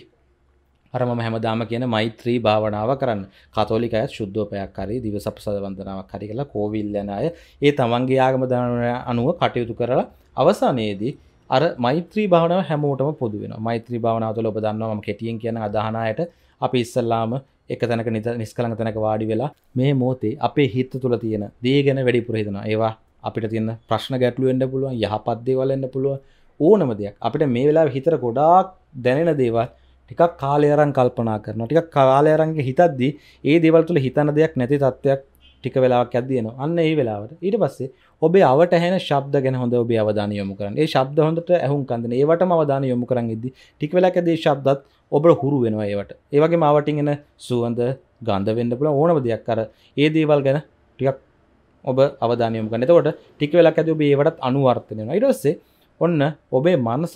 අර මම හැමදාම කියන මෛත්‍රී භාවනාව කරන්න. කතෝලික අය සුද්ධෝපයක් හරි දිවසප්සද වන්දනාවක් හරි කියලා කෝවිල් යන අය ඒ තමන්ගේ ආගම අනුව කටයුතු කරලා අවසානයේදී අර මෛත්‍රී භාවනාව හැමෝටම පොදු වෙනවා. මෛත්‍රී භාවනාව තුළ ඔබ දන්නවා මම කෙටියෙන් කියන අදහනායට අපි ඉස්සල්ලාම එක තැනක නිස්කලඟ තැනක වාඩි වෙලා මේ මොහොතේ අපේ හිත තුළ තියෙන දේ ගැන වැඩිපුර හිතනවා. ඒවා අපිට තියෙන ප්‍රශ්න ගැටලු වෙන්න පුළුවන්, යහපත් දේවල් වෙන්න පුළුවන්. ඕනම දෙයක්. අපිට මේ වෙලාවේ හිතට ගොඩාක් දැනෙන දේවල් ටිකක් කාලයරන් කල්පනා කරන ටික කාලයරන්ගේ හිතද්දි ඒ දෙවල්තුල හිතන දෙයක් නැති තත්ත්වයක් ටික වෙලාක් ඇදයන අන්න ඒ වෙලාවට ඊට පස්සේ ඔබේ අවට හැන ශබ්ද ගැන හොඳ ඔබේ අවධාන යොමු කරන ඒ ශබ්ද හොඳට ඇහුම් කන්දන ඒවට අවධාන යොමු කරන් ඉදදි ටික වෙලාකදේ ශබ්දත් ඔබ හුරු වෙනවා ඒවට ඒවගේ මාවටින් එන සුවන්ද ගන්ධ වෙන්න පුළ ඕනම දෙයක් කර ඒ දේවල් ගැන ටිකක් ඔබ අවධානයම කනතකොට ටික වෙලාක් ඇති ඔබ ඒවටත් අනුවර්තනය ඉටස්සේ ඔන්න ඔබේ මනස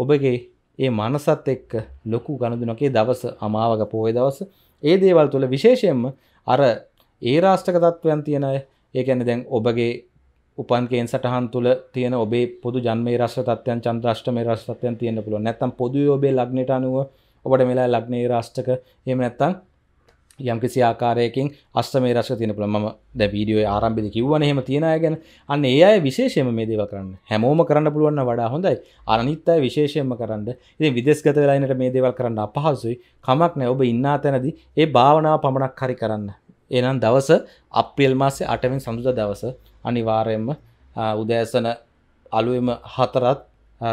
ඔබගේ ඒ මනසත් එක්ක ලොකු ගණදුනකේ දවස අමාවක පෝය දවස ඒ දේවල් තුළ විශේෂයෙන්ම අර ඒ රාෂ්ටක තත්ත්වයන් තියෙන ඒකැන දැන් ඔබගේ උපන්කෙන් සටහන් තුළ තියෙන ඔබේ පොදු ජන්මේ රශ්ට තත්යන් චන්ද්‍රෂ්ටම රශ්ටතයන් තියෙන පුළ නැතම් පොදු ඔබේ ලක්නට අනුව ඔබට මෙලා ලක්නේ රාෂ්ටක එම නැත්තන් යම්කිසි ආකාරයකින් අස්තමේ රස තියෙන පුළුවන් මම දැන් වීඩියෝයේ ආරම්භයේදී කිව්වනේ එහෙම තියන අය ගැන අන්න ඒ අය විශේෂයෙන්ම මේ දේවල් කරන්න හැමෝම කරන්න පුළුවන් නම් වඩා හොඳයි අනිත් අය විශේෂයෙන්ම කරන්න ඉතින් විදේශගත වෙලා ඉන්නට මේ දේවල් කරන්න අපහසුයි කමක් නැහැ ඔබ ඉන්නා තැනදී ඒ භාවනාව පමණක් හරි කරන්න එනම් දවස අප්‍රේල් මාසේ 8 වෙනි සඳුදා දවස අනිවාර්යයෙන්ම උදෑසන අලුයම හතරත්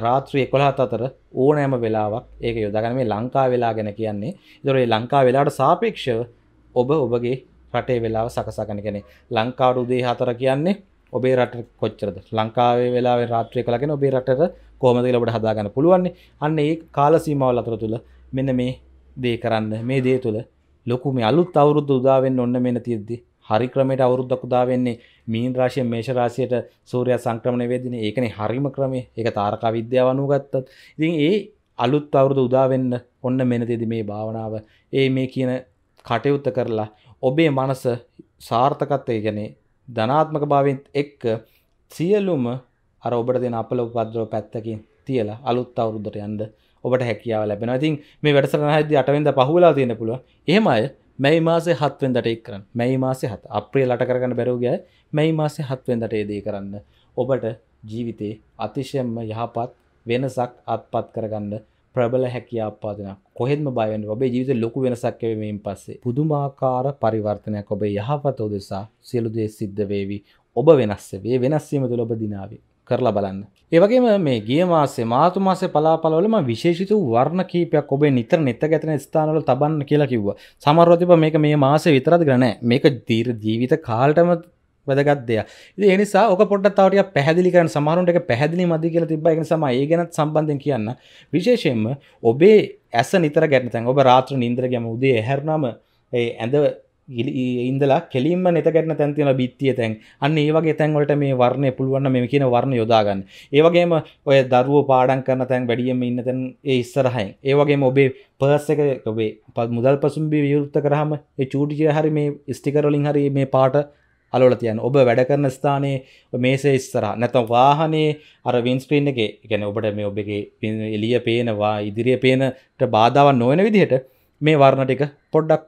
රාත්‍රී 11 අතර ඕනෑම වෙලාවක් ඒක යොදාගන්න මේ ලංකා වෙලා ගැන කියන්නේ. ඒතකොට මේ ලංකා වෙලාවට සාපේක්ෂව ඔබ ඔබගේ රටේ වෙලාව සකසාගන්න කෙනෙ ලංකාවට උදේ හතර කියන්නේ ඔබේ රට කොච්චරද ලංකාවේ වෙලාව රාත්‍රය කලගෙන ඔබේ රට කොහමද ලබට හදාගන්න පුළුවන්නේ අන්න ඒ කාල සීමාවල් අතර තුළ මෙන්න මේ දේ කරන්න මේ දේ තුළ ලොකු මේ අලුත් අවුරුද්ධ උදාවෙන් ඔන්න මෙන තියද්දි හරි ක්‍රමයට අවුරුද්දක් උදාවෙන්නේ මීන් රාශිය මේෂරාසියට සූරය සංක්‍රමණය වේදින ඒකන හරිම ක්‍රමේ එක තාරකා විද්‍යාව අනුගත්තත් ඉතින් ඒ අලුත් අවුරුදු උදාවෙන්න ඔන්න මෙනතිද මේ භාවනාව ඒ මේ කියන කටයුත්ත කරලා ඔබේ මනස සාර්ථකත්වය ගැනේ ධනාත්මක භාවින් එක්ක සියලුම අර ඔබට දෙන අපල උපද්‍රව පැත්තකින් තියලා අලුත් අවුරුද්දට යන්න ඔබට හැකියාව ලැබෙනවා. ඉතින් මේ වැඩසටහන හැදී 8 වෙනිදා පහුවලා තියෙන පුළුවන්. එහෙම අය මැයි මාසේ 7 වෙනිදාට ඒක කරන්න. මැයි මාසේ 7 අප්‍රේලට කරගන්න බැරුව ගියා. මැයි මාසේ 7 වෙනිදාට ඒ දේ කරන්න. ඔබට ජීවිතේ අතිශයම යහපත් වෙනසක් අත්පත් කරගන්න ප්‍රබල හැකියාපාදනක් කොහෙත්ම බයන්න ඔබේ ජීවිත ලොකු වෙනසක්කවීමෙන් පස්සේ පුදුමාකාර පරිවර්තනයක් ඔබේ යහපත උදෙසා සියලුදේ සිද්ධ වේවි ඔබ වෙනස්සවේ වෙනස්වීම තුළ ඔබ දිනාවේ කරලා බලන්න. ඒවගේම මේ ගිය මාසේ මාතු මාසේ පලාපලවලම විශේෂිත වර්ණ කීපයක් ඔබේ නිතර නෙත ගැතෙන ස්ථානවල තබන්න කියලා කිව්වා. සමහරව තිබ්බා මේක මේ මාසේ විතරද කියලා නෑ. මේක දීර්ඝ ජීවිත කාලෙටම වැදගත්දය ඒනිසා ඔක පොට තවට පැහදිලි කරන සමහරුන්ට එක පැහදිලි මදි කියල තිබයි සම ඒ ගැනත් සම්බන්ධය කියන්න විශේෂයෙන්ම ඔබේ ඇස නිතර ගැනතැන් ඔබ රාත්‍ර නින්ද්‍ර ගැම උදේ හැරනම ඇඳ ඉන්දලා කෙලින්ම නතගැන තැන්තින බිත්තිය තැන් අන්න ඒවගේ තැන්වලට මේ වර්ණය පුළුවන්න මෙම කියන වර්ණ යොදාගන්න ඒවගේම ඔය දරුව පාඩන් කරන තැන් වැඩියම ඉන්න තැන් ඒ ඉස්සරහයි ඒවගේම ඔබේ පර්ස එක ඔබේ පත් මුදල් පසුම්බි වියුත්ත කරහම චූටිය හරි මේ ස්ටිකරලින් හරි මේ පාට අලෝල තියන් ඔබ වැඩ කරන ස්ථානයේ මේසේ ඉස්සරහ නැතම් වාහනේ අර වින්ස්ක්‍රීන් එක ගැන ඔබට මේ ඔබගේ එලිය පේනවා ඉදිරිය පේනට බාධාවන් නොවන විදිහට මේ වර්ණ ටික පොඩ්ඩක්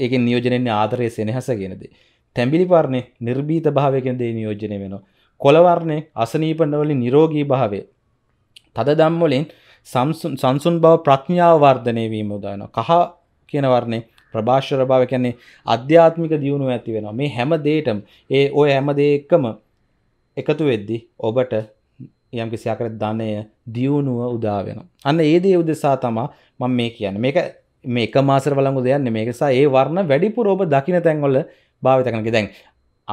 ඒක නියෝජනෙන් ආදරය සෙනහස කියෙනද. තැම්බිලිපාරණය නිර්බීත භාවයකෙන් දේ නියෝජනය වෙනවා. කොළවරණය අසනීපනවලින් නිරෝගී භාවය. තද දම්වලින් සංසුන් බව ප්‍රඥාව වර්ධනය වීම උදාන කහ කියනවරණේ ප්‍රභාෂර භාව කියන්නේ අධ්‍යාත්මික දියුණුව ඇති වෙනවා මේ හැම දේටම ඒ ඔය හැම දේ එකම එකතු වෙද්දි ඔබට යම් කිසි ආකාරයක ධනය දියුණුව උදා වෙනවා අන්න ඒ දේ උදෙසා තමයි මම මේ කියන්නේ මේක මේ එක මාසර වලංගු දෙයන්න මේකසා ඒ වර්ණ වැඩිපුර ඔබ දකින තැන්වල භාවිතකනක දැන්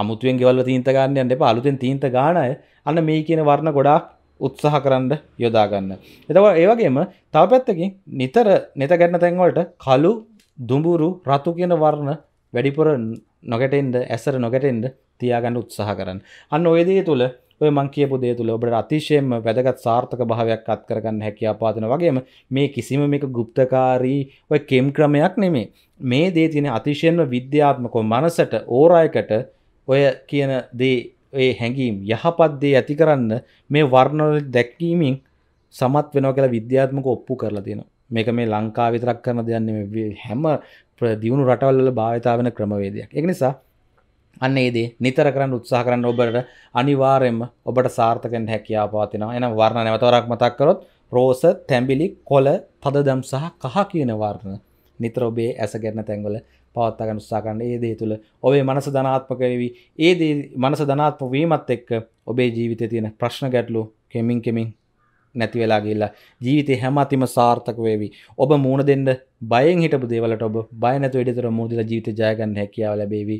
අමුතුවෙන් ගෙවල්ල තීන්ත ගන්න යන්න එපා අලුතෙන් තීන්ත ගානය අන්න මේ කියන වර්ණ ගොඩාක් උත්සාහ කරන්න යොදාගන්න. එතකොට ඒ වගේම තව පැත්තකින් නිතර නෙත ගැටන තැන්වලට කළු දුඹුරු රතු කියන වර්ණ වැඩිපුර නොගැටෙන්ද ඇසර නොගැටෙන්ද තියාගන්න උත්සාහ කරන්න. අන්න ඔයදේ තුළ ඔය මං කියපු දේ තුළ ඔබට අතිශයෙන්ම වැදගත් සාර්ථක භාවයක් අත් කරගන්න හැකියාව පාදන වගේම මේ කිසිම මේක গুপ্তකාරී ඔය කෙම් ක්‍රමයක් නෙමේ. මේ දේ තියෙන අතිශයෙන්ම විද්‍යාත්මකව මනසට ඕරායකට ඔය කියන දේ ඒ හැඟීම් යහපත් දේ ඇති කරන්න මේ වර්ණවල දැක්වීමෙන් සමත් වෙනවා කියලා විද්‍යාත්මක ඔප්පු කරලා තියෙනවා. මේක මේ ලංකාව විතරක් කරන දෙයක් නෙමෙයි. හැම දියුණු රටවල් වල භාවිතා වෙන ක්‍රමවේදයක්. ඒක නිසා අන්න ඒදේ නිතර කරන්න උත්සාහ කරන්න ඔබට අනිවාර්යෙන්ම ඔබට සාර්ථකෙන් හැකියාව පවතිනවා එන වර්ණ නැවතවරක් මතක් කරොත් රෝස තැඹිලි කොළ පදදම් සහ කහ කියන වර්ණ නිතර ඔබේ ඇස ගැන තැන්වල පවත්තගන්න උත්සාකන්න ඒ දේ තුළ ඔබේ මනස ධනාත්මක වෙවී ඒ දේ මනස ධනාත්ම වීමත් එක්ක ඔබේ ජීවිතය තියෙන ප්‍රශ්න ගැටලු කෙමින් කෙමින් නැති වෙලාගේල්ලා ජීවිතය හැම අතිම සාර්ථක වේවි ඔබ මුණ දෙන්න බයෙන් හිටපු දේවලට ඔබ බයනැතු වැඩිතර මුදල ජීවිත ජයගන්න හැකියාව ලැබේවී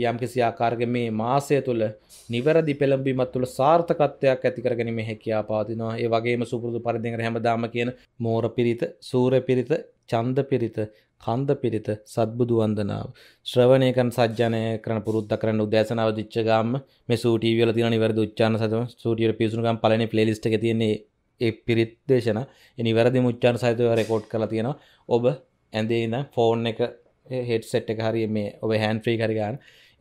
යම් කිසි ආකාරක මේ මාසය තුළ නිවැරදි පෙළඹීමත් තුළ සාර්ථකත්වයක් ඇතිකර ගැනීම හැකියා පාතිනවා ඒ වගේම සුපුරුදු පරිදිර හැමදාම කියන මෝර පිරිත සූර පිරිත චන්ද පිරිත කන්ද පිරිත සත්බුදු වන්දනාව ශ්‍රවණය කරන සජ්ජනය කරන පුරුද්ද කරන්න උදෑසනාව දිච්ච ගාම මේ සූටී වල තියෙන නිවැරදි උච්චාරණ සහිතව සූටියට පිවිසුණු ගාම පළවෙනි ප්ලේලිස්ට් එකේ තියෙන ඒ පිරිත් දේශන ඒ නිවැරදි උච්චාරණ සහිතව රෙකෝඩ් කරලා තියෙනවා ඔබ ඇඳේ ඉඳන් ෆෝන් එක හෙඩ්සෙට් එක හරිය මේ ඔබ හෑන්ඩ් ෆ්‍රී කරගන්න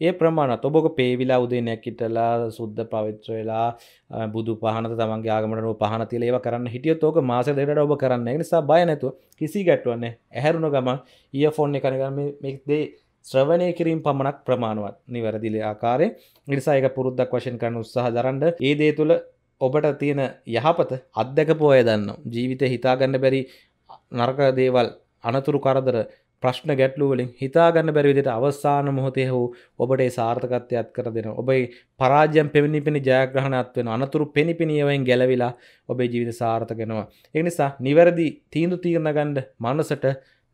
ඒ ප්‍රමාණ ඔබොක පේවිලා උදේනයක් ඉටලා සුද්ධ පවිත්‍ර වෙලා බුදු පහනත තමන්ගේ ආගමට පහන තිල ඒව කරන්න හිටිය තෝක මාස දෙට ඔබ කරන්න නිසා බය නැතු කිසි ගැටවන්නේ ඇහැරුණ ගමන් ඒ ෆෝන් කරගම මෙක්දේ ශ්‍රවණය කිරීම පමණක් ප්‍රමාණවත් නිවැරදිල ආකාරය නිසායක පුරුද්දක් වශයෙන් කරන උත්සාහ දරන්ට ඒ දේ තුළ ඔබට තියෙන යහපත අත්දැක පෝය දන්න ජීවිත හිතාගන්න බැරි නර්ක දේවල් අනතුරු කරදර ප්‍රශ්න ගැටලු වලින් හිතාගන්න බැරි විදිහට අවසාන මොහොතේ හෝ ඔබට ඒ සාර්ථකත්වයක් කර දෙනවා. ඔබේ පරාජයන් පෙමිනිපෙනි ජයග්‍රහණයක් වෙනවා. අනතුරු පෙනිපෙනියෙන් ගැලවිලා ඔබේ ජීවිත සාර්ථක වෙනවා. ඒ නිසා නිවැරදි තීන්දුව తీරන ගන්න මනසට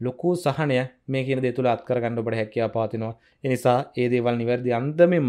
ලොකු සහනය මේ කියන දේ තුල අත්කර ගන්න ඔබට හැකියාව පවතිනවා. ඒ නිසා මේ දේවල් නිවැරදි අන්දමින්ම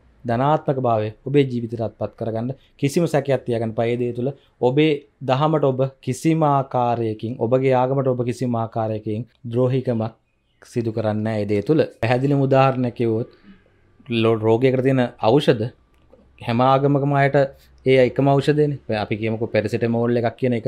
ධනාත්මක භාවය ඔබේ ජීවිතයටත් පත් කරගන්න කිසිම සැකයක් තියාගන්න පයි දේ තුල ඔබේ දහමට ඔබ කිසිම ආකාරයකින් ඔබගේ ආගමට ඔබ කිසිම ආකාරයකින් ද්‍රෝහිකමක් සිදු කරන්න ඒ දේ තුල පැහැදිලි උදාහරණයක් කිව්වොත් රෝගයකට තියෙන ඖෂධ හැම ආගමකම අයට ඒ එකම ඖෂධයනේ අපි කියමුකෝ පැරසිටමෝල් එකක් කියන එක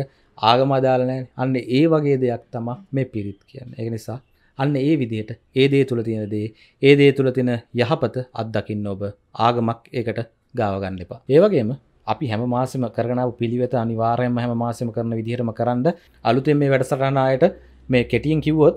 ආගම අදාළ නැහැ අන්න ඒ වගේ දෙයක් තමයි මේ පිරිත් කියන්නේ ඒ නිසා අන්න ඒ විදියට ඒ දේ තුළ තියෙන දේ ඒ දේ තුළ තින යහපත අත්දකින්න ඔබ ආගමක් ඒකට ගාවගන්න එපා ඒවගේම අපි හැම මාසම කරනාව පිළිවෙත අනිවාරයම හැම මාසම කරන විදිහරම කරන්න අලුතෙන් මේ වැඩසරණයට මේ කෙටියෙන් කිව්වොත්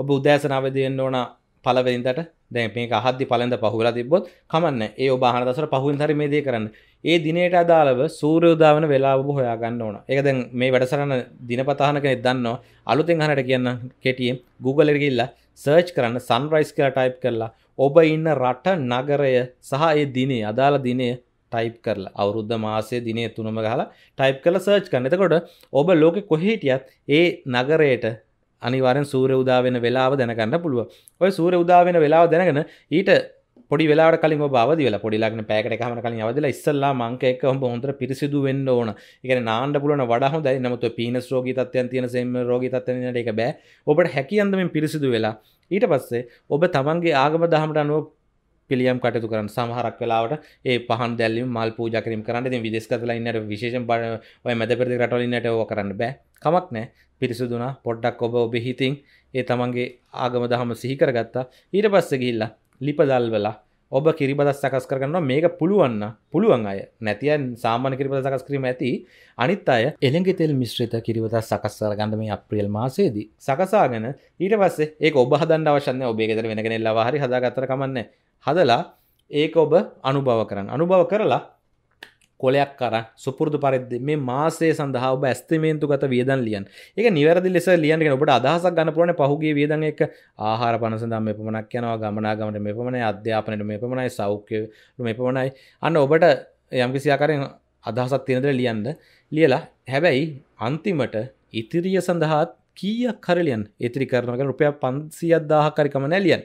ඔබ උදෑසනාව දෙන්න ඕන පලවෙදින්ට දැ මේ අහදදි පලඳ පහුලා තිබොත් කමන්න ඒ ඔබ හනදසර පහුන් හරි මේ දේ කරන්න ඒ දිනයට අදාළව සූරයෝදාවන වෙලාබ හොයාගන්න ඕන එකදැන් මේ වැඩසරන්න දිනපතාහන කෙනෙ දන්නවා අලුතෙන් හනට කියන්න කෙටියම් Googleගල්ල සර්ච් කරන්න සන්රයිස් කියලා ටයිප් කරලා ඔබ ඉන්න රට නගරය සහ ඒ දිනේ අදාළ දිනය ටයිප් කරලා අවුරුද්ධ මාසය දිනය තුනම ගහලා ටයිප් කළ සර්ච් කරන්න එතකොට ඔබ ලෝකෙ කොහේටියත් ඒ නගරයට අනිවාරෙන් සූර උදාවෙන වෙලාව දැනගන්න පුළුව ඔය සූර උදාවෙන වෙලාව දැනගෙන ඊට පොඩි වෙලා කලින් බවදි වෙලා පොඩිලාගෙන පෑකට කමන කලින් අවදලා ඉස්සල්ලා මංක එක හොඳ හොඳට පිරිසිදු වෙන්න ඕන. ඒ කියන්නේ නාන්න පුළුවන් වඩා හොඳයි. නමුත් පීනස් රෝගී තත්ත්වයන් තියෙන සෙම් රෝගී තත්ත්වයන් තියෙන එක බෑ. ඔබට හැකි අන්දමින් පිරිසිදු වෙලා ඊට පස්සේ ඔබ තමන්ගේ ආගම දහමට අනුව පිළියම් කටයුතු කරන්න සමහරක් වෙලාවට ඒ පහන් දැල්ලීම මල් පූජා කිරීම කරන්න ඉතින් විදේශ ගතලා ඉන්නට විශේෂයෙන් ඔය මැද පෙරදි රටවල ඉන්නට ඕවා කරන්න බෑ. කමක් නැහැ. පිරිසුදුනා පොඩ්ඩක් ඔබ ඔබේ හිතින් ඒ තමන්ගේ ආගම දහම සිහි කරගත්තා. ඊට පස්සේ ගිහිල්ලා ලිප දැල්වලා ඔබ කිරිබද සකස් කරන්න මේක පුළුවන්න පුළුවන් අය නැතියන් සාමාන කිරිබද සකස් කිරීම ඇති අනිත් අය එළඟ තෙල් මිශ්‍රිත කිරිබද සකස්සර ගඳ මේ අප්‍රියල් මාසේදී සකසාගෙන ඊට පස්සේ ඒ ඔබ හදන්න අවශන්න ඔබේගෙතර වෙනගෙනෙල්ලා හරි හදාගතර කමන්න හදලා ඒක ඔබ අනුභව කරන්න අනුභව කරලා කොලයක් කර සුපුරදු පරිද්දි මේ මාසේ සඳහා ඔබ ඇස්තිමේන්තු ගත වියදන් ලියන් එක නිවැරදි ලෙස ලියන්ගෙන ඔබට අදහසක් ගන්න පුළුවන් පහුගිය වියදන් එක ආහාර පණ සඳහා මේ පමණක් යනවා ගමනාගමනට මේ පමණයි අධ්‍යාපනයට මේ පමණයි සෞඛ්‍යවලට මේ පමණයි අන්න ඔබට යම්කිසි ආකාරයෙන් අදහසක් තියෙන දේ ලියන්න ලියලා හැබැයි අන්තිමට ඉතිරිය සඳහාත් කීයක් හරි ලියන්න ඉතිරි කරනවා කියන්නේ රුපියල් 500ක් 1000ක් හරි කම නැහැ ලියන්න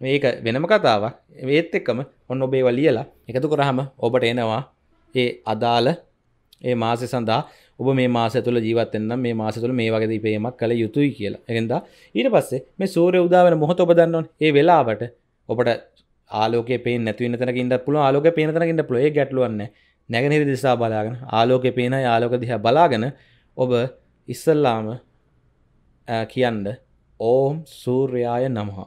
මේක වෙනම කතාවක් ඒත් එක්කම ඔන්න ඔබේව ලියලා එකතු කරහම ඔබට එනවා ඒ අදාළ ඒ මාසය සඳහා ඔබ මේ මාසය තුළ ජීවත්වෙන්න මේ මාස තුළ මේ වගේ ඉපේමක් කළ යුතුයි කියලා එකෙන්ද ඊට පස්සේ මේ සූරය උදාවන මොහොත ඔබ දන්නවන් ඒ වෙලාවට ඔබට ආලෝක පේ නැතිව තැක ඉන්න පුළුව ආලෝක පේන තැකින්න පුළේ ගැටලුවන්න නැගනිරි දිසා බලාගෙන ආලෝක පේන ආලෝක දිහ බලාගෙන ඔබ ඉස්සල්ලාම කියන්න ඕම් සූර්යාය නමහා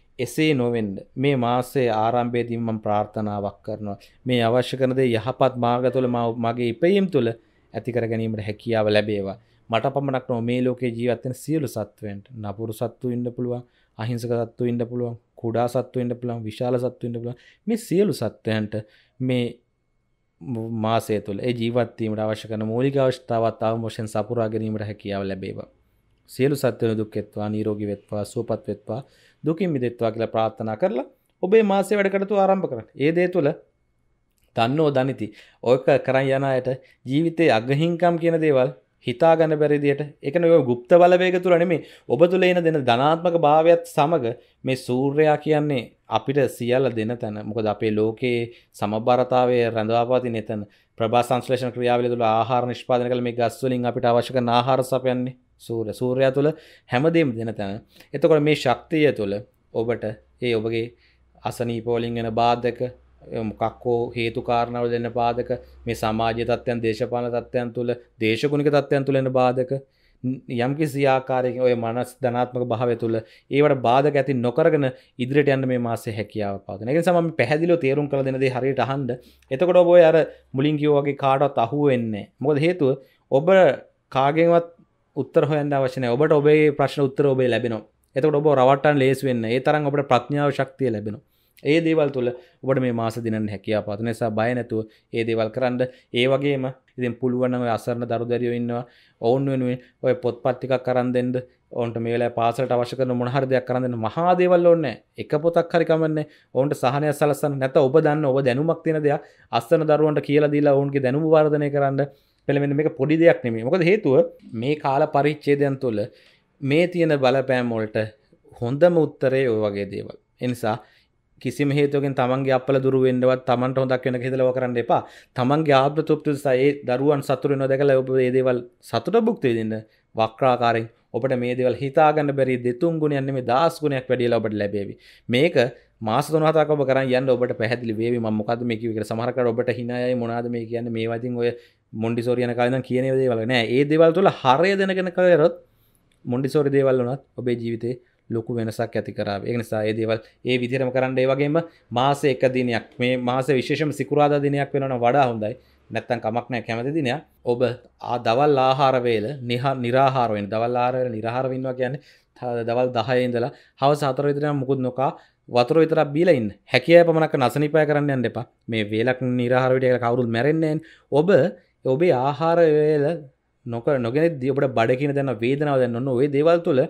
එසේ නොවෙන්ඩ මේ මාසේ ආරම්භේදීම මම ප්‍රාර්ථනාවක් කරනවා මේ අවශ්‍ය කරන දේ යහපත් මාර්ග තුළ මගේ ඉපයීම් තුළ ඇතිකර ගැනීමට හැකියාව ලැබේවා මට පමණක් නො මේ ලෝකේ ජීවත්තෙන සියලු සත්වෙන්ට නපුරු සත්තු ඉන්න පුළුවන් අහිංසක සත්තු ඉන්න පුළුවන් කුඩා සත්තු ඉන්න පුළුවන් විශාල සත්තු ඉන්න පුළුවන් මේ සියලු සත්වයන්ට මේ මාසය තුළ ඒ ජීවත්වීමට අවශ්‍ය කරන මූලික අවස්ථාවත් අවමෝෂයෙන් සපුරා ගැනීමට හැකියාව ලැබේවා සියලු සත්වයන් දුක් වෙත්වා නිරෝගී වෙත්වා සුවපත් වෙත්වා දුකින් මිදෙත්වා කියලා ප්‍රාත්ථනා කරලා ඔබේ මාසේ වැඩකටතු ආරම්භ කරට ඒ දේ තුළ දන්නෝ දනිති ඕක කරන්න යනයට ජීවිතය අගහිංකම් කියන දේවල් හිතාගන්න බැරිදියට එකන ගුප්ත බලවේග තුර නෙමේ ඔබ තුළ එන දෙන ධනාත්මක භාවයක්ත් සමඟ මේ සූර්යා කියන්නේ අපිට සියල්ල දෙන තැන මොකද අපේ ලෝකයේ සමභරතාවය රැඳවාපාති නතන් ප්‍රභා සංශ්ලේෂණ ක්‍රියාවල තුළ ආහාර නිෂ්පාදන කළ මේ ගස්වලින් අපිට අවශ්‍යක ආහාර සපයන්නේ සූර සූරයා තුළ හැමදේම දෙන තැන එතකොට මේ ශක්තිය තුළ ඔබට ඒ ඔබගේ අසනීපෝලින් ගැන බාධක මොකක්කෝ හේතු කාරණාව දෙන්න පාදක මේ සමාජ තත්ත්යන් දේශපාන තත්ත්යන් තුළ දේශකුණික තත්ත්යන් තුළෙන බාධක යම්කි සියාකාරයක ඔය මනස් ධනාත්මක භාවය තුළ ඒවට බාධක ඇති නොකරගෙන ඉදිරිට යන්න මේ මාසේ හැකියාව පාදන එක සම පැහදිලෝ තේරුම් කළ දෙනදේ හරියට හන්ඩ එතකොට ඔබ අර මුලින්ගියෝ වගේ කාඩත් අහුවෙන්නේ මොකද හේතුව ඔබ කාගෙන්වත් උත්තර හොයන්න අවශ්‍යන ඔබට ඔබේ ප්‍රශ්න උත්තර ඔබේ ලැබෙන එතකට ඔබ රවටන් ලේස් වෙන්න ඒ තරම් ඔබට ප්‍රඥාව ශක්තිය ලැබෙන ඒ දේවල් තුළ ඔබට මේ මාස දිනන්න හැකියා පාත නිසා බය නැතුව ඒ දේවල් කරන්න ඒ වගේම ඉතින් පුළුවන්න අසරණ දරුදරියෝ ඉන්නවා ඔවුන් වෙනුවෙන් ඔය පොත් පත්තිකක් කරන් දෙෙන්ද ඔන්ට මේල පාසට අවශ්‍ය කරන මොහර දෙයක් කරන්න මහාදේවල් ඔන්න එක පොතක් හරිකමන්නේ ඔවන්ට සහනය සලසන්න නැත ඔබ දන්න ඔබ දැනුමක් තියෙන දෙයක් අස්සන දරුවන්ට කියලා දීලා ඔවුන්ගේ දැනුම වර්ධනය කරන්න පෙළමෙන මේ පොඩි දෙයක් නෙමේ මොකද හේතුව මේ කාල පරිච්චේදයන් තුළ මේ තියෙන බලපෑම්මොල්ට හොඳම උත්තරේ ඔය වගේ දේවල් එනිසා කිසි හේතුවෙන් තමන්ගේ අපල දුරුවෙන්ඩවත් තමන්ට හොදක් වෙන හිදලව කරන්න එපා තමන්ගේ ආප්‍ර තුප්තු සයේ දරුවන් සතුර නොදැකල ඔබ ඒදේවල් සතුට බුක්තිය දෙන්න වක්්‍රාකාරෙන් ඔබට මේ දෙවල් හිතාගන්න බැරි දෙතුන් ගුණයන්න මේ දස් ගුණයක් වැඩියල ඔබට ලැබේවි මේක මාසතුනහතක ඔබ කරන්න යන්න ඔබට පැහැදිලි වේවි මක්කද මේක විකර සමහරකට ඔබට හිනායයි මොනාද මේ කියන්න මේ වදින් ඔය මොන්ඩිසෝරියන කාලන කියන දේවල නෑ ඒ දෙවල් තුළ හරය දෙනගෙන කරොත් මොන්ඩිසෝරි දේවල් වනත් ඔබේ ජීවිතේ ලොකු වෙනසක් ඇති කරාව එනිසා ඒ දේවල් ඒ විදිරම කරන්න ඒවගේම මාස එක දිනයක් මේ මාස විශේෂම සිකුරාද දිනයක් වෙනන වඩා හොඳයි නැත්තන් කමක් නෑ කැමති දිනය ඔබ දවල් ආහාරවේල නිහා නිරාහාරුවෙන් දවල් ආරය නිරහාරවෙන්වා ගැන දවල් දහයඉදලා හව සාතර විතරන මුකුත් නොකා වතුර විතර බීලයින් හැකිය පමණක් නසනිපය කරන්න යන්න එපා මේ වේලක් නිරහාරවිටය කවරුල් මැරෙන්නේෙන් ඔබ ඔබේ ආහාරවේල නොක නොගෙනෙදී ඔබට බඩකින දැන වේදනාව දැන් ඔන්න ඔය දේවල් තුළ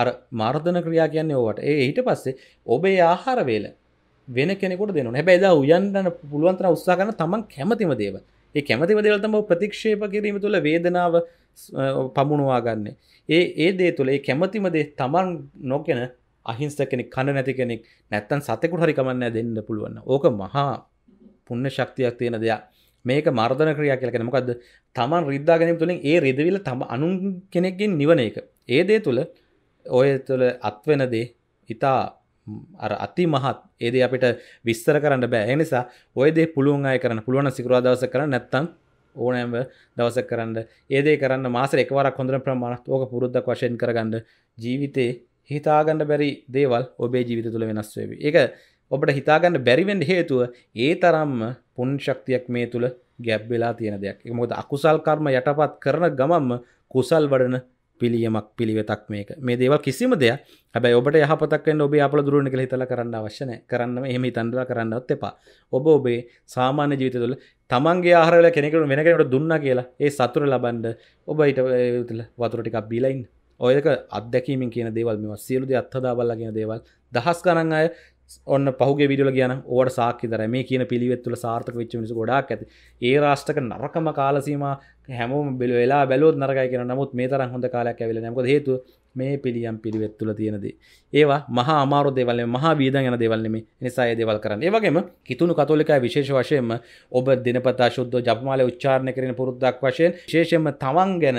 අර මාර්ධන ක්‍රියා කියන්නේ ඕවට ඒ ඊට පස්සේ ඔබේ ආහාරවේල වෙන කෙනෙකුට දෙනු හැබැයිද උයන්න්න පුළුවන්තර උත්සාගන්න තමන් කැමතිම දේව ඒ කැමතිම දේවල්තම ප්‍රතික්ෂේප කිරීම තුළ වේදනාව පමුණවා ගන්න ඒ ඒ දේ තුළ ඒ කැමතිම දේ තමන් නොකෙන අහිංස කෙනෙක් කණ නැති කෙනෙක් නැත්තන් සතෙකුට හරිකමන්න දෙන්න පුළුවන්න ඕක මහා පුන්න ශක්තියක් තියෙන දෙයක් මේක මර්ධන ක්‍රියා කියල කෙන මොකක්ද තමන් රිද්දා ගැනීම තුළින් ඒ රිදවිල තම අනුන් කෙනෙක්ගෙන් නිවන එක ඒ දේ තුළ ඔය තුළ අත්වෙන දේ ඉතා අර අති මහත් ඒද අපිට විස්තර කරන්න බෑ එනිසා ඔය දේ පුළුවන් අය කරන්න පුළුවන සිකරවා දවස කර නැත්තං ඕනෑම දවස කරන්න ඒදේ කරන්න මාස එකවරක් හොඳර ප්‍රමාණත් ඕක පුරුද්ධක් වශයෙන් කරගන්න ජීවිතයේ හිතාගන්න බැරි දේවල් ඔබේ ජීවිත තුළ වෙනස්වේවි එක ඔබට හිතාගන්න බැරිවෙන්ඩ හේතුව ඒ තරම්ම පුන් ශක්තියක් මේ තුළ ගැබ් වෙලා තියෙන දෙයක් මොද අකුසල් කර්ම යටපත් කරන ගමම්ම කුසල් වඩන පිළියමක් පිළිවෙතක් මේක මේ දේවල් කිසිම දෙයක් හැබැයි ඔබට යහපතක් වෙන්න ඔබ අපල දුරන කියලා හිතලා කරන්න අවශ්‍ය නැහැ කරන්න එහෙම හිතන්නලා කරන්නවත් එපා ඔබ ඔබේ සාමාන්‍ය ජීවිතය තුළ තමන්ගේ ආහාරවල කෙනෙකුට වෙන කෙනෙකුට දුන්නා කියලා ඒ සතුට ලබන්න ඔබ ඊට වතුර ටිකක් බීලා ඉන්න ඔයක අත්දැකීමින් කියන දේවල් මෙවා සියලු දේ අත්හදා බලලා කියන දේවල් දහස් ගණන් අය ඔන්න පහුගේ විඩියල කියන ඕට සාක්කිතර මේ කියන පිළිවෙත්තුල සාර්ථක වෙච්ච මිනිස ගොඩක් ඇති ඒ රාෂ්ටක නරකම කාලසීම හැම බෙල වෙලා බැලෝත් නරකයි කියෙන නමුත් මේ තරන් හොඳ කාලයක් ඇවිල නැක හේතු මේ පිළියම් පිළිවෙත්තුල තියෙනදී. ඒවා මහා අමාරු දෙවල්ේ මහා වීදන් යන දෙවල්නෙම නිසාය දෙවල් කරන්න ඒවගේම කිතුුණු කතෝලිකයි විශේෂ වශයෙන්ම ඔබ දිනපතා ශුද්ධ ජපමාල උච්චාරණ කරන පුරුද්දක් වශයෙන් ශේෂම තමන් ගැන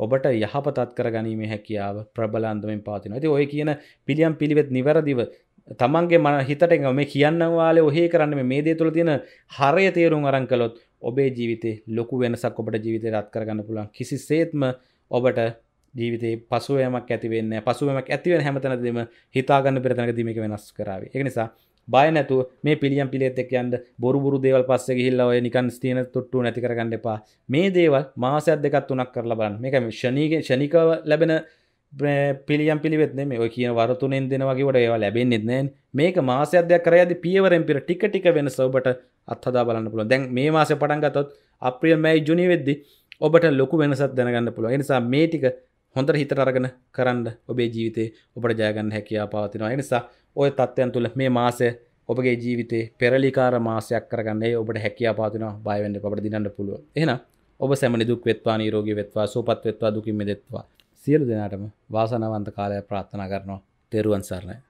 ඔබට යහපතත් කර ගැනීම හැකියාව ප්‍රබල අන්දමෙන් පාතින ඇති ඔය කියන පිළියම් පිළිවෙත් නිවැරදිව තමන්ගේ මන හිතට මේ කියන්න වාලේ ඔහේ කරන්න මේ දේ තුළ තියෙන හරය තේරුම් අරන් කළොත් ඔබේ ජීවිතේ ලොකු වෙනසක් ඔබට ජීවිතය රත් කරගන්න පුළුවන් කිසිසේත්ම ඔබට ජීවිතේ පසුවයමක් ඇතිවෙන්න පසුවමක් ඇතිවෙන හැමතැනදීම හිතාගන්න පෙරතැනකදීම එක වෙනස් කරාවේ ඒ නිසා බයනැතු මේ පිළියම් පිලෙත් එක් යන්ද බොරු බුරු දේවල් පස්ස ගහිල්ල ඔය නිකන් ස්තියන තුට්ටු නැති කරගන්න එපා මේ දේවල් මාසයක් දෙකත් තුනක් කරලා බලන්න මේක ශනීක ශනිකව ලැබෙන පිළියම් පිළිවෙත් මේ ඔය කියන වරතුනෙන් දෙනවගේට ඒවා ලැබෙන්න්නෙත් නෑ මේක මාසයදයක් කරයද පියවරෙන් පිර ටික ටික වෙන සවබට අත්හදා බලන්න පුළුව දැන් මේ මාස පටන්ගතොත් අප්‍රියල් මැයි ජුනි වෙද්දි ඔබට ලොකු වෙනසත් දැනගන්න පුළුව නිසා මේ ටික හොඳට හිතරගෙන කරන්න ඔබේ ජීවිතේ ඔබට ජයගන්න හැකියා පවතිනවා නිසා ඔය තත්ත්වයන් තුළ මේ මාසය ඔබගේ ජීවිතේ පෙරලිකාර මාසයක් කරගන්නේ ඔබට හැකියා පාතුනා බයවෙන්න ඔබට දිනන්න පුළුව එන ඔබ සැමනි දුක් වෙත්වා නීරෝගී වෙත්වා සූපත් වෙත්වා දුකින් මිදෙත්වා සියලු දෙනාටම වාසනාවන්ත කාලය ප්‍රාර්ථනා කරනවා තෙරුවන් සරණයි